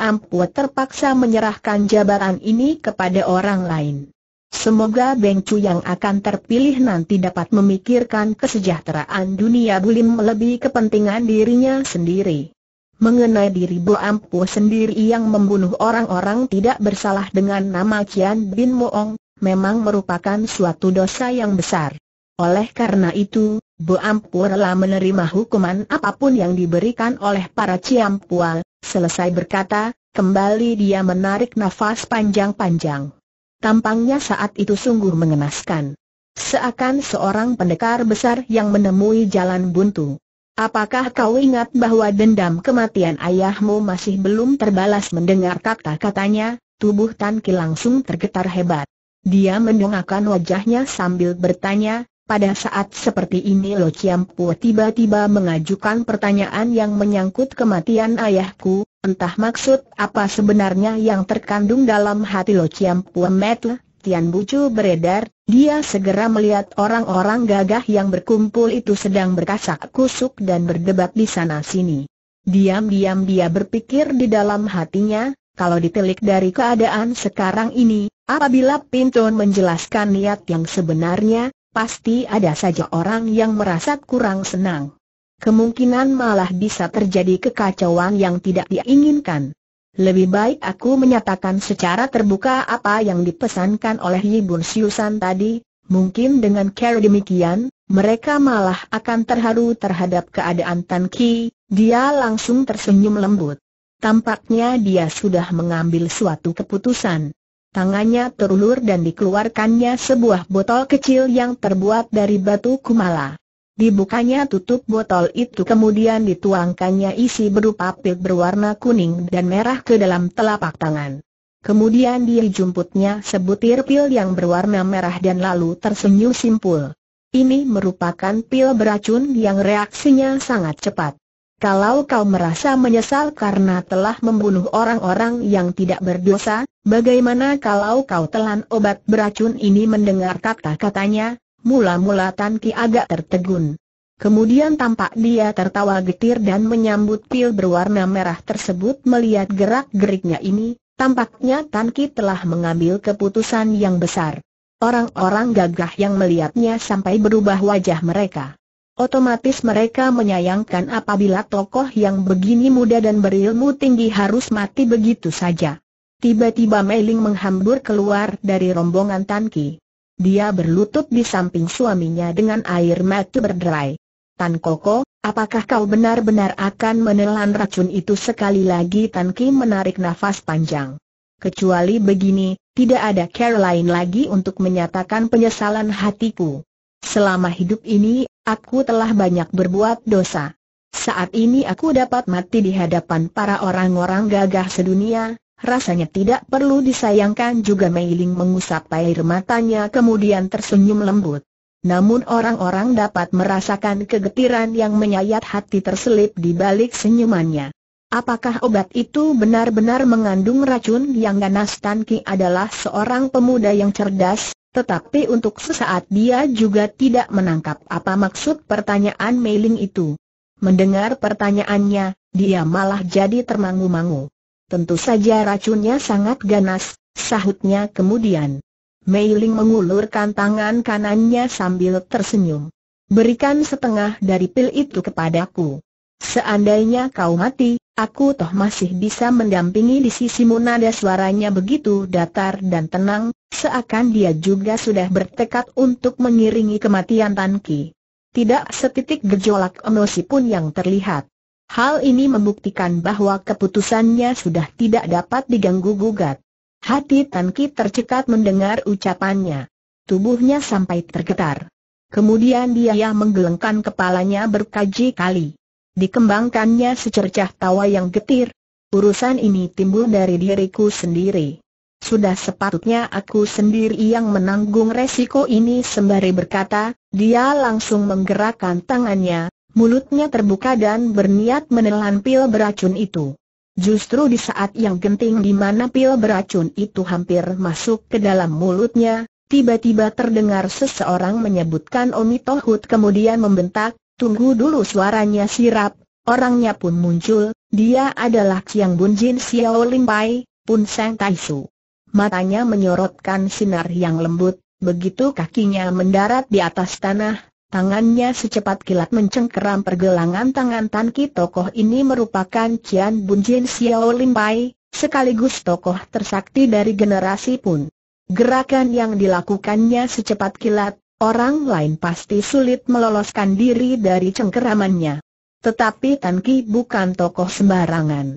terpaksa menyerahkan jabatan ini kepada orang lain. Semoga Beng Cu yang akan terpilih nanti dapat memikirkan kesejahteraan dunia bulim lebih kepentingan dirinya sendiri mengenai diri Bo Ampu sendiri yang membunuh orang-orang tidak bersalah dengan nama Cian Bin Moong, memang merupakan suatu dosa yang besar. Oleh karena itu, Bo Ampu rela menerima hukuman apapun yang diberikan oleh para Ciampual, selesai berkata, kembali dia menarik nafas panjang-panjang. Tampangnya saat itu sungguh mengenaskan. Seakan seorang pendekar besar yang menemui jalan buntu. Apakah kau ingat bahwa dendam kematian ayahmu masih belum terbalas mendengar kata-katanya, tubuh Tan Ki langsung tergetar hebat. Dia mendongakkan wajahnya sambil bertanya, pada saat seperti ini Lo Chiam tiba-tiba mengajukan pertanyaan yang menyangkut kematian ayahku, entah maksud apa sebenarnya yang terkandung dalam hati Lo Chiam Pu Metle, Tian Bucu beredar, dia segera melihat orang-orang gagah yang berkumpul itu sedang berkasak kusuk dan berdebat di sana-sini. Diam-diam dia berpikir di dalam hatinya, kalau ditelik dari keadaan sekarang ini, apabila Pintun menjelaskan niat yang sebenarnya, pasti ada saja orang yang merasa kurang senang. Kemungkinan malah bisa terjadi kekacauan yang tidak diinginkan. Lebih baik aku menyatakan secara terbuka apa yang dipesankan oleh Yibun Siusan tadi, mungkin dengan cara demikian, mereka malah akan terharu terhadap keadaan Tan Ki, dia langsung tersenyum lembut. Tampaknya dia sudah mengambil suatu keputusan. Tangannya terulur dan dikeluarkannya sebuah botol kecil yang terbuat dari batu kumala. Dibukanya tutup botol itu kemudian dituangkannya isi berupa pil berwarna kuning dan merah ke dalam telapak tangan. Kemudian dia jumputnya sebutir pil yang berwarna merah dan lalu tersenyum simpul. Ini merupakan pil beracun yang reaksinya sangat cepat. Kalau kau merasa menyesal karena telah membunuh orang-orang yang tidak berdosa, bagaimana kalau kau telan obat beracun ini mendengar kata-katanya, Mula-mula Tan Ki agak tertegun. Kemudian tampak dia tertawa getir dan menyambut pil berwarna merah tersebut melihat gerak-geriknya ini, tampaknya Tan Ki telah mengambil keputusan yang besar. Orang-orang gagah yang melihatnya sampai berubah wajah mereka. Otomatis mereka menyayangkan apabila tokoh yang begini muda dan berilmu tinggi harus mati begitu saja. Tiba-tiba Meiling menghambur keluar dari rombongan Tan Ki. Dia berlutut di samping suaminya dengan air mata berderai. Tan Koko, apakah kau benar-benar akan menelan racun itu sekali lagi Tan Kim menarik nafas panjang. Kecuali begini, tidak ada cara lain lagi untuk menyatakan penyesalan hatiku. Selama hidup ini, aku telah banyak berbuat dosa. Saat ini aku dapat mati di hadapan para orang-orang gagah sedunia, Rasanya tidak perlu disayangkan juga Mei mengusap air matanya kemudian tersenyum lembut. Namun orang-orang dapat merasakan kegetiran yang menyayat hati terselip di balik senyumannya. Apakah obat itu benar-benar mengandung racun yang ganas Tan Ki adalah seorang pemuda yang cerdas, tetapi untuk sesaat dia juga tidak menangkap apa maksud pertanyaan Meiling itu. Mendengar pertanyaannya, dia malah jadi termangu-mangu. Tentu saja racunnya sangat ganas, sahutnya kemudian. Mei Ling mengulurkan tangan kanannya sambil tersenyum. Berikan setengah dari pil itu kepadaku. Seandainya kau mati, aku toh masih bisa mendampingi di sisimu nada suaranya begitu datar dan tenang, seakan dia juga sudah bertekad untuk mengiringi kematian Tan Ki. Tidak setitik gejolak emosi pun yang terlihat. Hal ini membuktikan bahwa keputusannya sudah tidak dapat diganggu-gugat. Hati Tan tercekat mendengar ucapannya. Tubuhnya sampai tergetar. Kemudian dia menggelengkan kepalanya berkaji kali. Dikembangkannya secercah tawa yang getir. Urusan ini timbul dari diriku sendiri. Sudah sepatutnya aku sendiri yang menanggung resiko ini sembari berkata, dia langsung menggerakkan tangannya, mulutnya terbuka dan berniat menelan pil beracun itu. Justru di saat yang genting di mana pil beracun itu hampir masuk ke dalam mulutnya, tiba-tiba terdengar seseorang menyebutkan Omi Tohut kemudian membentak, tunggu dulu suaranya sirap, orangnya pun muncul, dia adalah Chiang Bun Jin Xiao Lim Pai, Pun Seng Tai Su. Matanya menyorotkan sinar yang lembut, begitu kakinya mendarat di atas tanah, Tangannya secepat kilat mencengkeram pergelangan tangan Tan Ki tokoh ini merupakan Cian Bun Jin Xiao Lim Pai, sekaligus tokoh tersakti dari generasi pun. Gerakan yang dilakukannya secepat kilat, orang lain pasti sulit meloloskan diri dari cengkeramannya. Tetapi Tan Ki bukan tokoh sembarangan.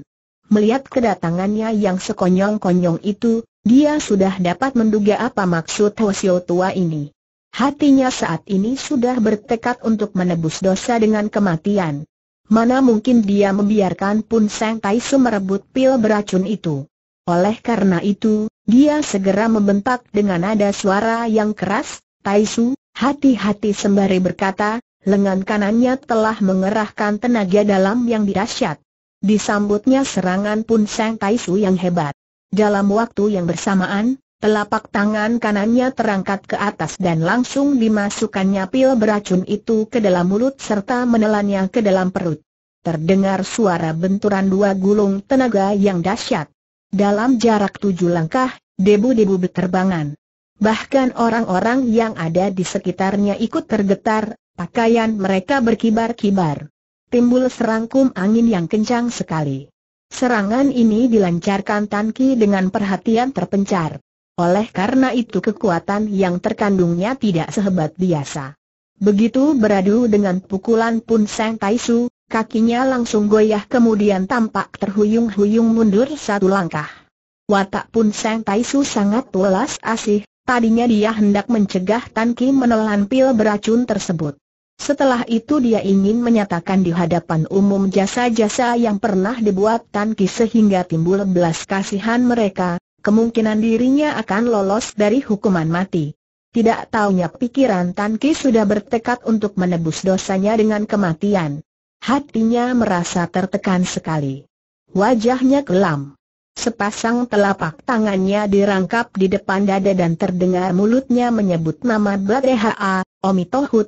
Melihat kedatangannya yang sekonyong-konyong itu, dia sudah dapat menduga apa maksud Hosio tua ini. Hatinya saat ini sudah bertekad untuk menebus dosa dengan kematian. Mana mungkin dia membiarkan Pun Seng Tai merebut pil beracun itu. Oleh karena itu, dia segera membentak dengan nada suara yang keras, Taisu, hati-hati sembari berkata, lengan kanannya telah mengerahkan tenaga dalam yang dirasyat. Disambutnya serangan pun Sang Taisu yang hebat. Dalam waktu yang bersamaan, Telapak tangan kanannya terangkat ke atas dan langsung dimasukkannya pil beracun itu ke dalam mulut serta menelannya ke dalam perut. Terdengar suara benturan dua gulung tenaga yang dahsyat. Dalam jarak tujuh langkah, debu-debu berterbangan. Bahkan orang-orang yang ada di sekitarnya ikut tergetar, pakaian mereka berkibar-kibar. Timbul serangkum angin yang kencang sekali. Serangan ini dilancarkan Tanki dengan perhatian terpencar. Oleh karena itu kekuatan yang terkandungnya tidak sehebat biasa. Begitu beradu dengan pukulan Pun Seng Tai Su, kakinya langsung goyah kemudian tampak terhuyung-huyung mundur satu langkah. Watak Pun Seng Tai Su sangat welas asih, tadinya dia hendak mencegah Tan Ki menelan pil beracun tersebut. Setelah itu dia ingin menyatakan di hadapan umum jasa-jasa yang pernah dibuat Tan Ki sehingga timbul belas kasihan mereka, kemungkinan dirinya akan lolos dari hukuman mati. Tidak taunya pikiran Tan Ki sudah bertekad untuk menebus dosanya dengan kematian. Hatinya merasa tertekan sekali. Wajahnya kelam. Sepasang telapak tangannya dirangkap di depan dada dan terdengar mulutnya menyebut nama Badha. Omi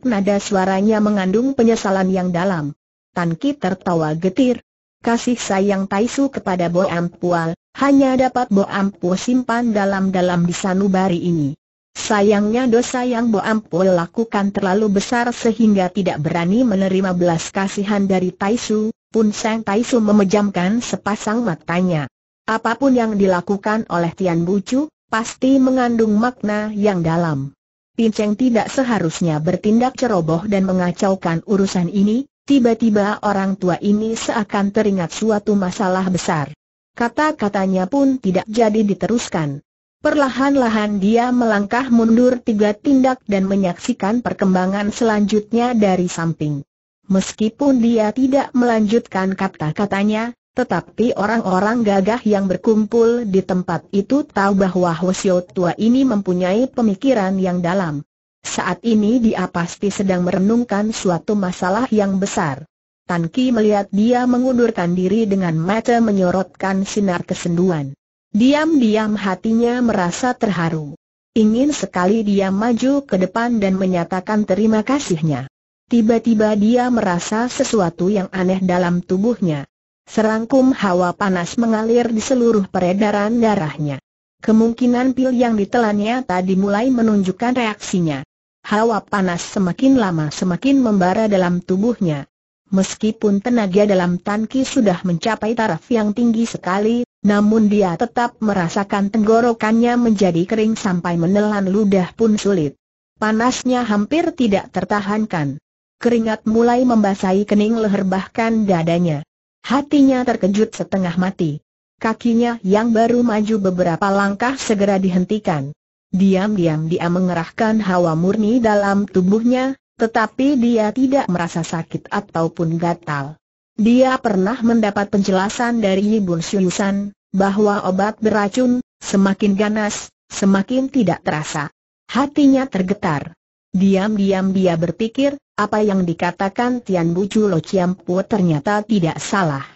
nada suaranya mengandung penyesalan yang dalam. Tan Ki tertawa getir, kasih sayang Taisu kepada Bo Ampual, hanya dapat Bo Ampu simpan dalam-dalam di sanubari ini. Sayangnya dosa yang Bo Ampu lakukan terlalu besar sehingga tidak berani menerima belas kasihan dari Taisu, pun Sang Taisu memejamkan sepasang matanya. Apapun yang dilakukan oleh Tian Bucu, pasti mengandung makna yang dalam. Pinceng tidak seharusnya bertindak ceroboh dan mengacaukan urusan ini, Tiba-tiba orang tua ini seakan teringat suatu masalah besar. Kata-katanya pun tidak jadi diteruskan. Perlahan-lahan dia melangkah mundur tiga tindak dan menyaksikan perkembangan selanjutnya dari samping. Meskipun dia tidak melanjutkan kata-katanya, tetapi orang-orang gagah yang berkumpul di tempat itu tahu bahwa Hosio tua ini mempunyai pemikiran yang dalam. Saat ini dia pasti sedang merenungkan suatu masalah yang besar. Tan Ki melihat dia mengundurkan diri dengan mata menyorotkan sinar kesenduan. Diam-diam hatinya merasa terharu. Ingin sekali dia maju ke depan dan menyatakan terima kasihnya. Tiba-tiba dia merasa sesuatu yang aneh dalam tubuhnya. Serangkum hawa panas mengalir di seluruh peredaran darahnya. Kemungkinan pil yang ditelannya tadi mulai menunjukkan reaksinya. Hawa panas semakin lama semakin membara dalam tubuhnya. Meskipun tenaga dalam tangki sudah mencapai taraf yang tinggi sekali, namun dia tetap merasakan tenggorokannya menjadi kering sampai menelan ludah pun sulit. Panasnya hampir tidak tertahankan. Keringat mulai membasahi kening leher bahkan dadanya. Hatinya terkejut setengah mati. Kakinya yang baru maju beberapa langkah segera dihentikan. Diam-diam dia mengerahkan hawa murni dalam tubuhnya, tetapi dia tidak merasa sakit ataupun gatal. Dia pernah mendapat penjelasan dari Yibun Syusan, bahwa obat beracun, semakin ganas, semakin tidak terasa. Hatinya tergetar. Diam-diam dia berpikir, apa yang dikatakan Tian Bucu Lo Chiampu ternyata tidak salah.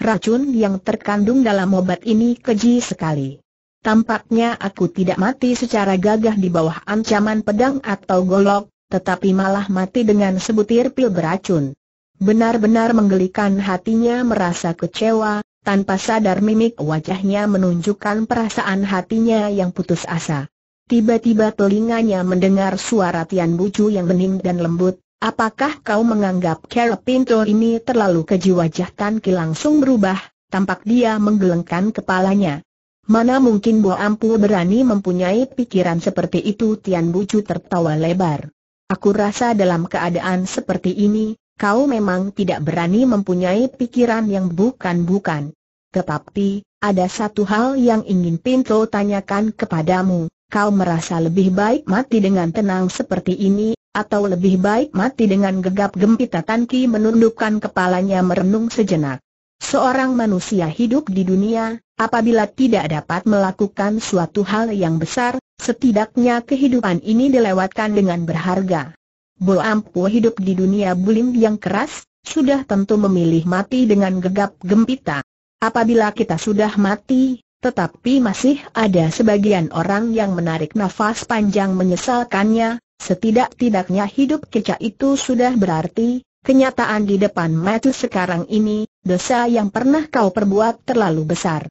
Racun yang terkandung dalam obat ini keji sekali. Tampaknya aku tidak mati secara gagah di bawah ancaman pedang atau golok, tetapi malah mati dengan sebutir pil beracun. Benar-benar menggelikan hatinya merasa kecewa, tanpa sadar mimik wajahnya menunjukkan perasaan hatinya yang putus asa. Tiba-tiba telinganya mendengar suara Tian Buju yang bening dan lembut, apakah kau menganggap Cara Pinto ini terlalu keji wajah Tan Ki langsung berubah, tampak dia menggelengkan kepalanya. Mana mungkin Bo Ampu berani mempunyai pikiran seperti itu Tian Bucu tertawa lebar. Aku rasa dalam keadaan seperti ini, kau memang tidak berani mempunyai pikiran yang bukan-bukan. Tetapi, ada satu hal yang ingin Pinto tanyakan kepadamu, kau merasa lebih baik mati dengan tenang seperti ini, atau lebih baik mati dengan gegap gempita Tan menundukkan kepalanya merenung sejenak. Seorang manusia hidup di dunia, Apabila tidak dapat melakukan suatu hal yang besar, setidaknya kehidupan ini dilewatkan dengan berharga. Bo Ampu hidup di dunia bulim yang keras, sudah tentu memilih mati dengan gegap gempita. Apabila kita sudah mati, tetapi masih ada sebagian orang yang menarik nafas panjang menyesalkannya, setidak-tidaknya hidup kecak itu sudah berarti, kenyataan di depan mata sekarang ini, dosa yang pernah kau perbuat terlalu besar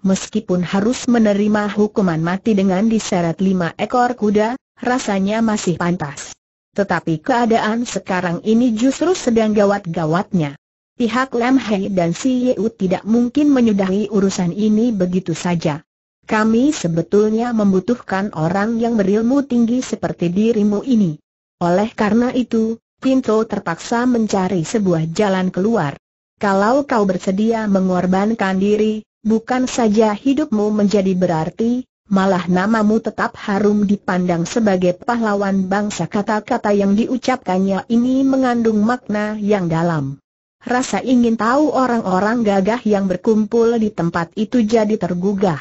meskipun harus menerima hukuman mati dengan diseret lima ekor kuda, rasanya masih pantas. Tetapi keadaan sekarang ini justru sedang gawat-gawatnya. Pihak Lam Hei dan Si Yeu tidak mungkin menyudahi urusan ini begitu saja. Kami sebetulnya membutuhkan orang yang berilmu tinggi seperti dirimu ini. Oleh karena itu, Pinto terpaksa mencari sebuah jalan keluar. Kalau kau bersedia mengorbankan diri, bukan saja hidupmu menjadi berarti, malah namamu tetap harum dipandang sebagai pahlawan bangsa kata-kata yang diucapkannya ini mengandung makna yang dalam. Rasa ingin tahu orang-orang gagah yang berkumpul di tempat itu jadi tergugah.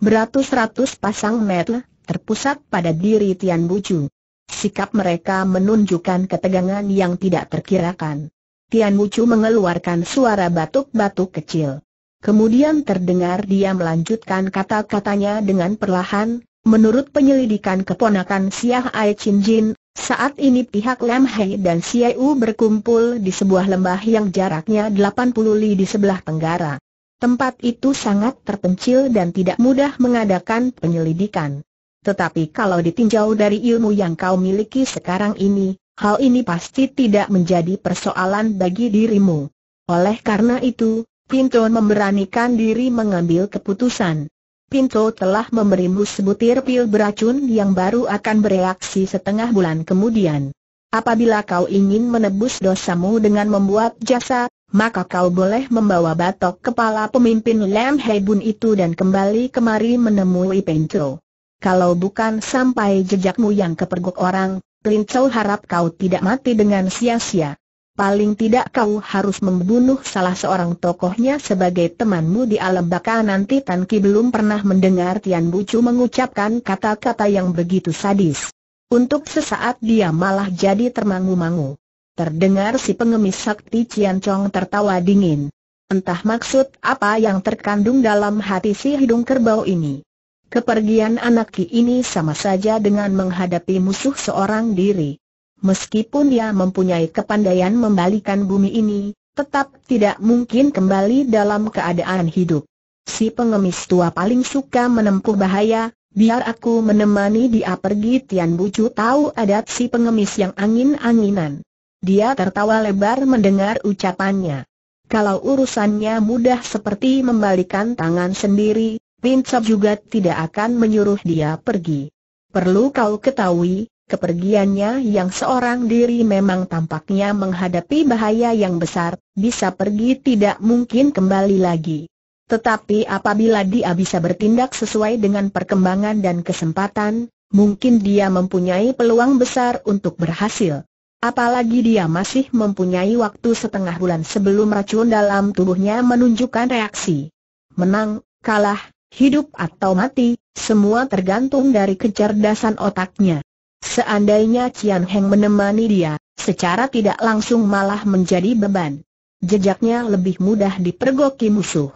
Beratus-ratus pasang mata terpusat pada diri Tian Bucu. Sikap mereka menunjukkan ketegangan yang tidak terkirakan. Tian Bucu mengeluarkan suara batuk-batuk kecil. Kemudian terdengar dia melanjutkan kata-katanya dengan perlahan, menurut penyelidikan keponakan Siah Ai Chin Jin, saat ini pihak Lam Hei dan Siah U berkumpul di sebuah lembah yang jaraknya 80 li di sebelah tenggara. Tempat itu sangat terpencil dan tidak mudah mengadakan penyelidikan. Tetapi kalau ditinjau dari ilmu yang kau miliki sekarang ini, hal ini pasti tidak menjadi persoalan bagi dirimu. Oleh karena itu, Pinto memberanikan diri mengambil keputusan. Pinto telah memberimu sebutir pil beracun yang baru akan bereaksi setengah bulan kemudian. Apabila kau ingin menebus dosamu dengan membuat jasa, maka kau boleh membawa batok kepala pemimpin Lam Hebun itu dan kembali kemari menemui Pinto. Kalau bukan sampai jejakmu yang kepergok orang, Pinto harap kau tidak mati dengan sia-sia. Paling tidak kau harus membunuh salah seorang tokohnya sebagai temanmu di alam baka nanti Tan Ki belum pernah mendengar Tian Bucu mengucapkan kata-kata yang begitu sadis. Untuk sesaat dia malah jadi termangu-mangu. Terdengar si pengemis sakti Cian Chong tertawa dingin. Entah maksud apa yang terkandung dalam hati si hidung kerbau ini. Kepergian anak Ki ini sama saja dengan menghadapi musuh seorang diri. Meskipun dia mempunyai kepandaian membalikan bumi ini, tetap tidak mungkin kembali dalam keadaan hidup. Si pengemis tua paling suka menempuh bahaya, biar aku menemani dia pergi Tian Bucu tahu adat si pengemis yang angin-anginan. Dia tertawa lebar mendengar ucapannya. Kalau urusannya mudah seperti membalikan tangan sendiri, Pinsap juga tidak akan menyuruh dia pergi. Perlu kau ketahui, Kepergiannya yang seorang diri memang tampaknya menghadapi bahaya yang besar, bisa pergi tidak mungkin kembali lagi. Tetapi apabila dia bisa bertindak sesuai dengan perkembangan dan kesempatan, mungkin dia mempunyai peluang besar untuk berhasil. Apalagi dia masih mempunyai waktu setengah bulan sebelum racun dalam tubuhnya menunjukkan reaksi. Menang, kalah, hidup atau mati, semua tergantung dari kecerdasan otaknya. Seandainya Cian Heng menemani dia, secara tidak langsung malah menjadi beban. Jejaknya lebih mudah dipergoki musuh.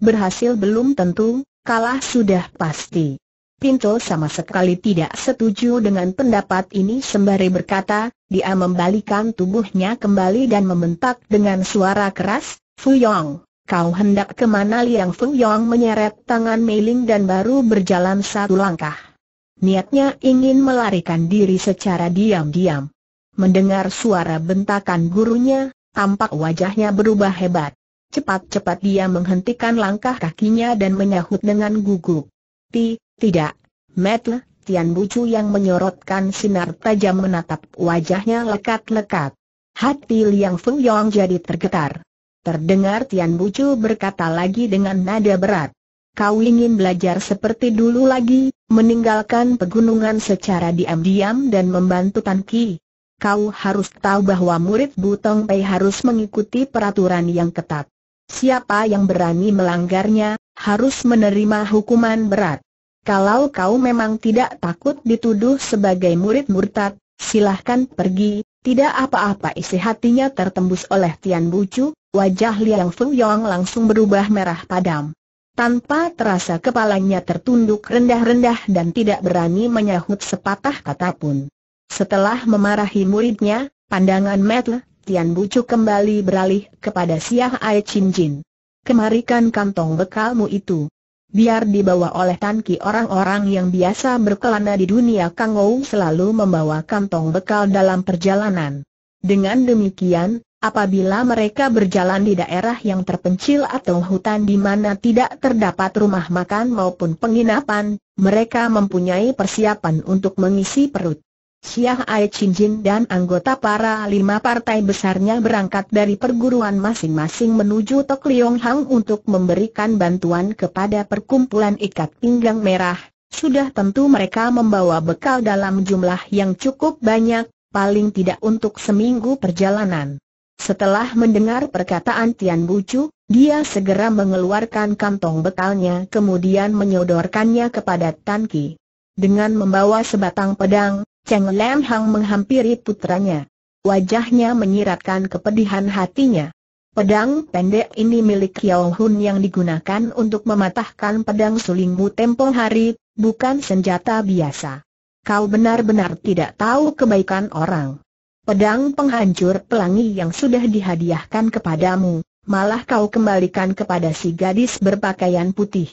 Berhasil belum tentu, kalah sudah pasti. Pinto sama sekali tidak setuju dengan pendapat ini sembari berkata, dia membalikan tubuhnya kembali dan membentak dengan suara keras, Fu Yong, kau hendak kemana Liang Yong menyeret tangan Meiling dan baru berjalan satu langkah. Niatnya ingin melarikan diri secara diam-diam. Mendengar suara bentakan gurunya, tampak wajahnya berubah hebat. Cepat-cepat dia menghentikan langkah kakinya dan menyahut dengan gugup. Ti, tidak, Metle, Tian Bucu yang menyorotkan sinar tajam menatap wajahnya lekat-lekat. Hati Liang Feng Yong jadi tergetar. Terdengar Tian Bucu berkata lagi dengan nada berat kau ingin belajar seperti dulu lagi, meninggalkan pegunungan secara diam-diam dan membantu Tan Ki. Kau harus tahu bahwa murid Butong Pei harus mengikuti peraturan yang ketat. Siapa yang berani melanggarnya, harus menerima hukuman berat. Kalau kau memang tidak takut dituduh sebagai murid murtad, silahkan pergi, tidak apa-apa isi hatinya tertembus oleh Tian Bucu, wajah Liang Yong langsung berubah merah padam. Tanpa terasa kepalanya tertunduk rendah-rendah dan tidak berani menyahut sepatah kata pun. Setelah memarahi muridnya, pandangan Metle, Tian Bucu kembali beralih kepada Siah Ai Chin Jin. Kemarikan kantong bekalmu itu. Biar dibawa oleh Tanki orang-orang yang biasa berkelana di dunia Kangou selalu membawa kantong bekal dalam perjalanan. Dengan demikian, Apabila mereka berjalan di daerah yang terpencil atau hutan di mana tidak terdapat rumah makan maupun penginapan, mereka mempunyai persiapan untuk mengisi perut. Syiah Ai Chin dan anggota para lima partai besarnya berangkat dari perguruan masing-masing menuju Tok Liong Hang untuk memberikan bantuan kepada perkumpulan ikat pinggang merah. Sudah tentu mereka membawa bekal dalam jumlah yang cukup banyak, paling tidak untuk seminggu perjalanan. Setelah mendengar perkataan Tian Bucu, dia segera mengeluarkan kantong bekalnya kemudian menyodorkannya kepada Tan Ki. Dengan membawa sebatang pedang, Cheng Lam Hang menghampiri putranya. Wajahnya menyiratkan kepedihan hatinya. Pedang pendek ini milik Yao Hun yang digunakan untuk mematahkan pedang sulingmu tempo hari, bukan senjata biasa. Kau benar-benar tidak tahu kebaikan orang. Pedang penghancur pelangi yang sudah dihadiahkan kepadamu, malah kau kembalikan kepada si gadis berpakaian putih.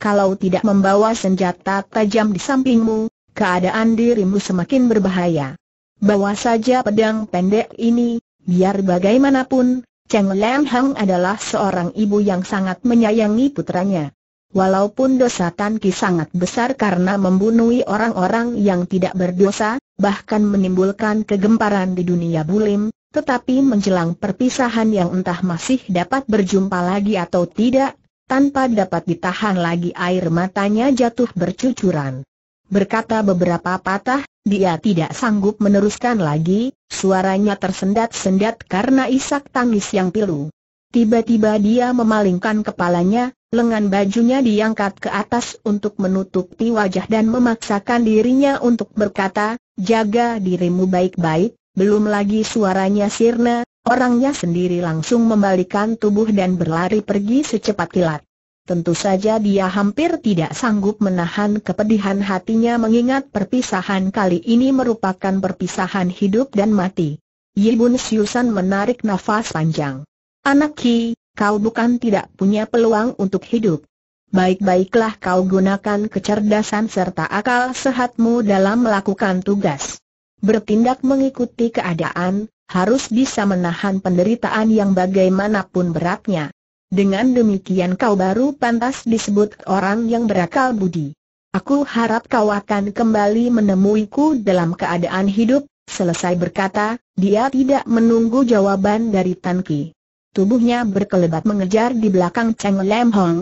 Kalau tidak membawa senjata tajam di sampingmu, keadaan dirimu semakin berbahaya. Bawa saja pedang pendek ini, biar bagaimanapun, Cheng Lam Hang adalah seorang ibu yang sangat menyayangi putranya. Walaupun dosa Tan Ki sangat besar karena membunuh orang-orang yang tidak berdosa, bahkan menimbulkan kegemparan di dunia bulim, tetapi menjelang perpisahan yang entah masih dapat berjumpa lagi atau tidak, tanpa dapat ditahan lagi air matanya jatuh bercucuran. Berkata beberapa patah, dia tidak sanggup meneruskan lagi, suaranya tersendat-sendat karena isak tangis yang pilu. Tiba-tiba dia memalingkan kepalanya, lengan bajunya diangkat ke atas untuk menutupi wajah dan memaksakan dirinya untuk berkata, Jaga dirimu baik-baik, belum lagi suaranya sirna, orangnya sendiri langsung membalikan tubuh dan berlari pergi secepat kilat. Tentu saja dia hampir tidak sanggup menahan kepedihan hatinya mengingat perpisahan kali ini merupakan perpisahan hidup dan mati. Yibun Siusan menarik nafas panjang. Anak Ki, kau bukan tidak punya peluang untuk hidup baik-baiklah kau gunakan kecerdasan serta akal sehatmu dalam melakukan tugas. Bertindak mengikuti keadaan, harus bisa menahan penderitaan yang bagaimanapun beratnya. Dengan demikian kau baru pantas disebut orang yang berakal budi. Aku harap kau akan kembali menemuiku dalam keadaan hidup, selesai berkata, dia tidak menunggu jawaban dari Tan Ki. Tubuhnya berkelebat mengejar di belakang Cheng Lam Hong,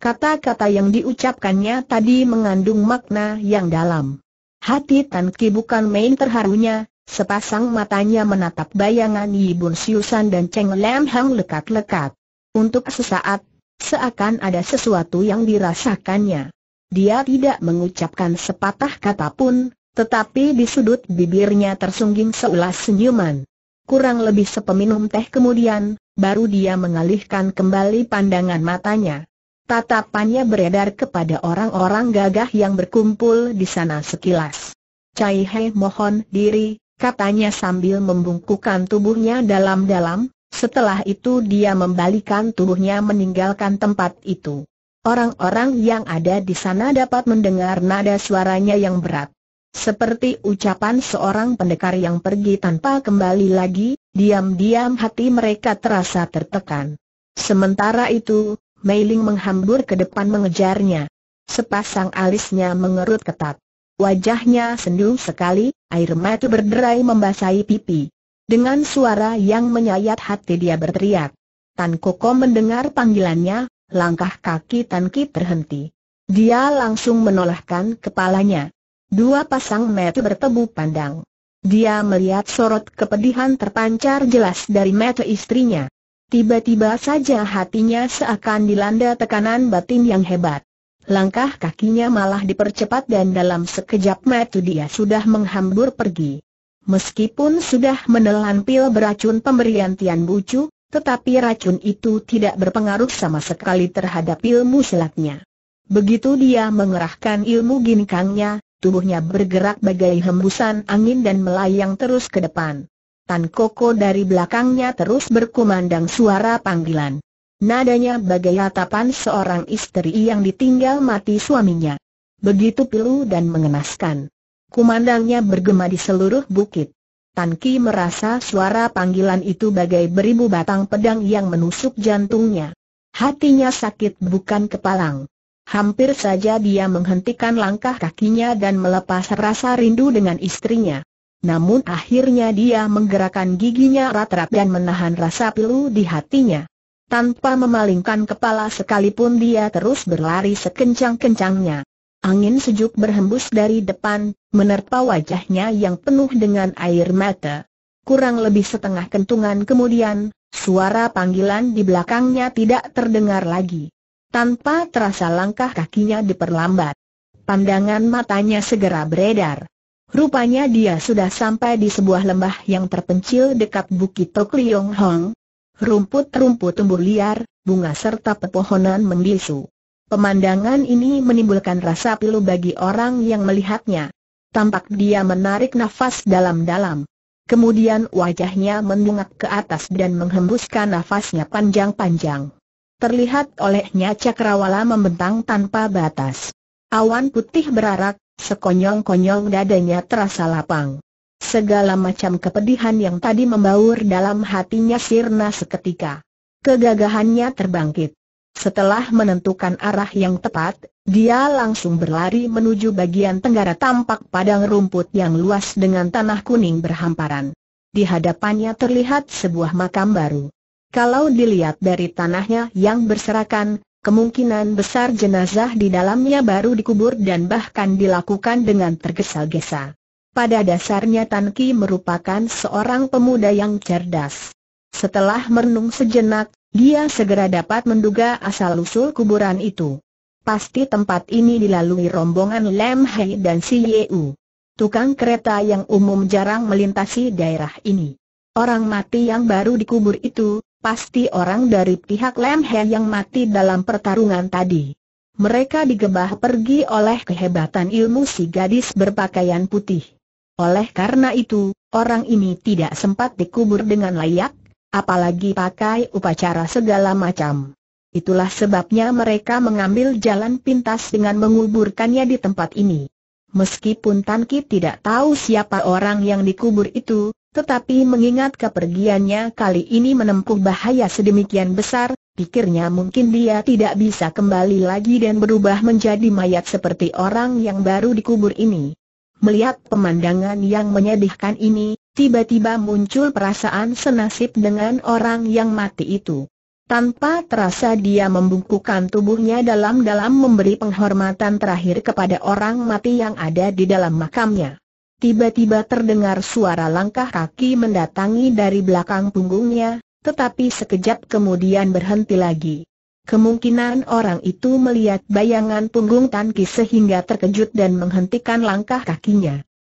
Kata-kata yang diucapkannya tadi mengandung makna yang dalam. Hati Tan Ki bukan main terharunya, sepasang matanya menatap bayangan Yibun Siusan dan Cheng Lam Hang lekat-lekat. Untuk sesaat, seakan ada sesuatu yang dirasakannya. Dia tidak mengucapkan sepatah kata pun, tetapi di sudut bibirnya tersungging seulas senyuman. Kurang lebih sepeminum teh kemudian, baru dia mengalihkan kembali pandangan matanya. Tatapannya beredar kepada orang-orang gagah yang berkumpul di sana sekilas. Cai He mohon diri, katanya sambil membungkukkan tubuhnya dalam-dalam, setelah itu dia membalikan tubuhnya meninggalkan tempat itu. Orang-orang yang ada di sana dapat mendengar nada suaranya yang berat. Seperti ucapan seorang pendekar yang pergi tanpa kembali lagi, diam-diam hati mereka terasa tertekan. Sementara itu, Mei Ling menghambur ke depan mengejarnya. Sepasang alisnya mengerut ketat. Wajahnya sendu sekali, air mata berderai membasahi pipi. Dengan suara yang menyayat hati dia berteriak. Tan Koko mendengar panggilannya, langkah kaki Tan Ki terhenti. Dia langsung menolakkan kepalanya. Dua pasang mata bertemu pandang. Dia melihat sorot kepedihan terpancar jelas dari mata istrinya. Tiba-tiba saja hatinya seakan dilanda tekanan batin yang hebat. Langkah kakinya malah dipercepat dan dalam sekejap mata dia sudah menghambur pergi. Meskipun sudah menelan pil beracun pemberian Tian Bucu, tetapi racun itu tidak berpengaruh sama sekali terhadap ilmu silatnya. Begitu dia mengerahkan ilmu ginkangnya, tubuhnya bergerak bagai hembusan angin dan melayang terus ke depan. Tan Koko dari belakangnya terus berkumandang suara panggilan. Nadanya bagai atapan seorang istri yang ditinggal mati suaminya. Begitu pilu dan mengenaskan. Kumandangnya bergema di seluruh bukit. Tan Ki merasa suara panggilan itu bagai beribu batang pedang yang menusuk jantungnya. Hatinya sakit bukan kepalang. Hampir saja dia menghentikan langkah kakinya dan melepas rasa rindu dengan istrinya namun akhirnya dia menggerakkan giginya rat-rat dan menahan rasa pilu di hatinya. Tanpa memalingkan kepala sekalipun dia terus berlari sekencang-kencangnya. Angin sejuk berhembus dari depan, menerpa wajahnya yang penuh dengan air mata. Kurang lebih setengah kentungan kemudian, suara panggilan di belakangnya tidak terdengar lagi. Tanpa terasa langkah kakinya diperlambat. Pandangan matanya segera beredar Rupanya dia sudah sampai di sebuah lembah yang terpencil dekat Bukit Tok Liong Hong. Rumput-rumput tumbuh liar, bunga serta pepohonan membisu. Pemandangan ini menimbulkan rasa pilu bagi orang yang melihatnya. Tampak dia menarik nafas dalam-dalam. Kemudian wajahnya mendungak ke atas dan menghembuskan nafasnya panjang-panjang. Terlihat olehnya cakrawala membentang tanpa batas. Awan putih berarak, Sekonyong-konyong dadanya terasa lapang. Segala macam kepedihan yang tadi membaur dalam hatinya sirna seketika. Kegagahannya terbangkit. Setelah menentukan arah yang tepat, dia langsung berlari menuju bagian tenggara tampak padang rumput yang luas dengan tanah kuning berhamparan. Di hadapannya terlihat sebuah makam baru. Kalau dilihat dari tanahnya yang berserakan, kemungkinan besar jenazah di dalamnya baru dikubur dan bahkan dilakukan dengan tergesa-gesa. Pada dasarnya Tan Ki merupakan seorang pemuda yang cerdas. Setelah merenung sejenak, dia segera dapat menduga asal-usul kuburan itu. Pasti tempat ini dilalui rombongan Lam Hai dan Si Yeu. Tukang kereta yang umum jarang melintasi daerah ini. Orang mati yang baru dikubur itu, pasti orang dari pihak Lam He yang mati dalam pertarungan tadi. Mereka digebah pergi oleh kehebatan ilmu si gadis berpakaian putih. Oleh karena itu, orang ini tidak sempat dikubur dengan layak, apalagi pakai upacara segala macam. Itulah sebabnya mereka mengambil jalan pintas dengan menguburkannya di tempat ini. Meskipun Tan Ki tidak tahu siapa orang yang dikubur itu, tetapi mengingat kepergiannya kali ini menempuh bahaya sedemikian besar, pikirnya mungkin dia tidak bisa kembali lagi dan berubah menjadi mayat seperti orang yang baru dikubur ini. Melihat pemandangan yang menyedihkan ini, tiba-tiba muncul perasaan senasib dengan orang yang mati itu. Tanpa terasa dia membungkukkan tubuhnya dalam-dalam memberi penghormatan terakhir kepada orang mati yang ada di dalam makamnya. Tiba-tiba terdengar suara langkah kaki mendatangi dari belakang punggungnya, tetapi sekejap kemudian berhenti lagi. Kemungkinan orang itu melihat bayangan punggung Tan sehingga terkejut dan menghentikan langkah kakinya.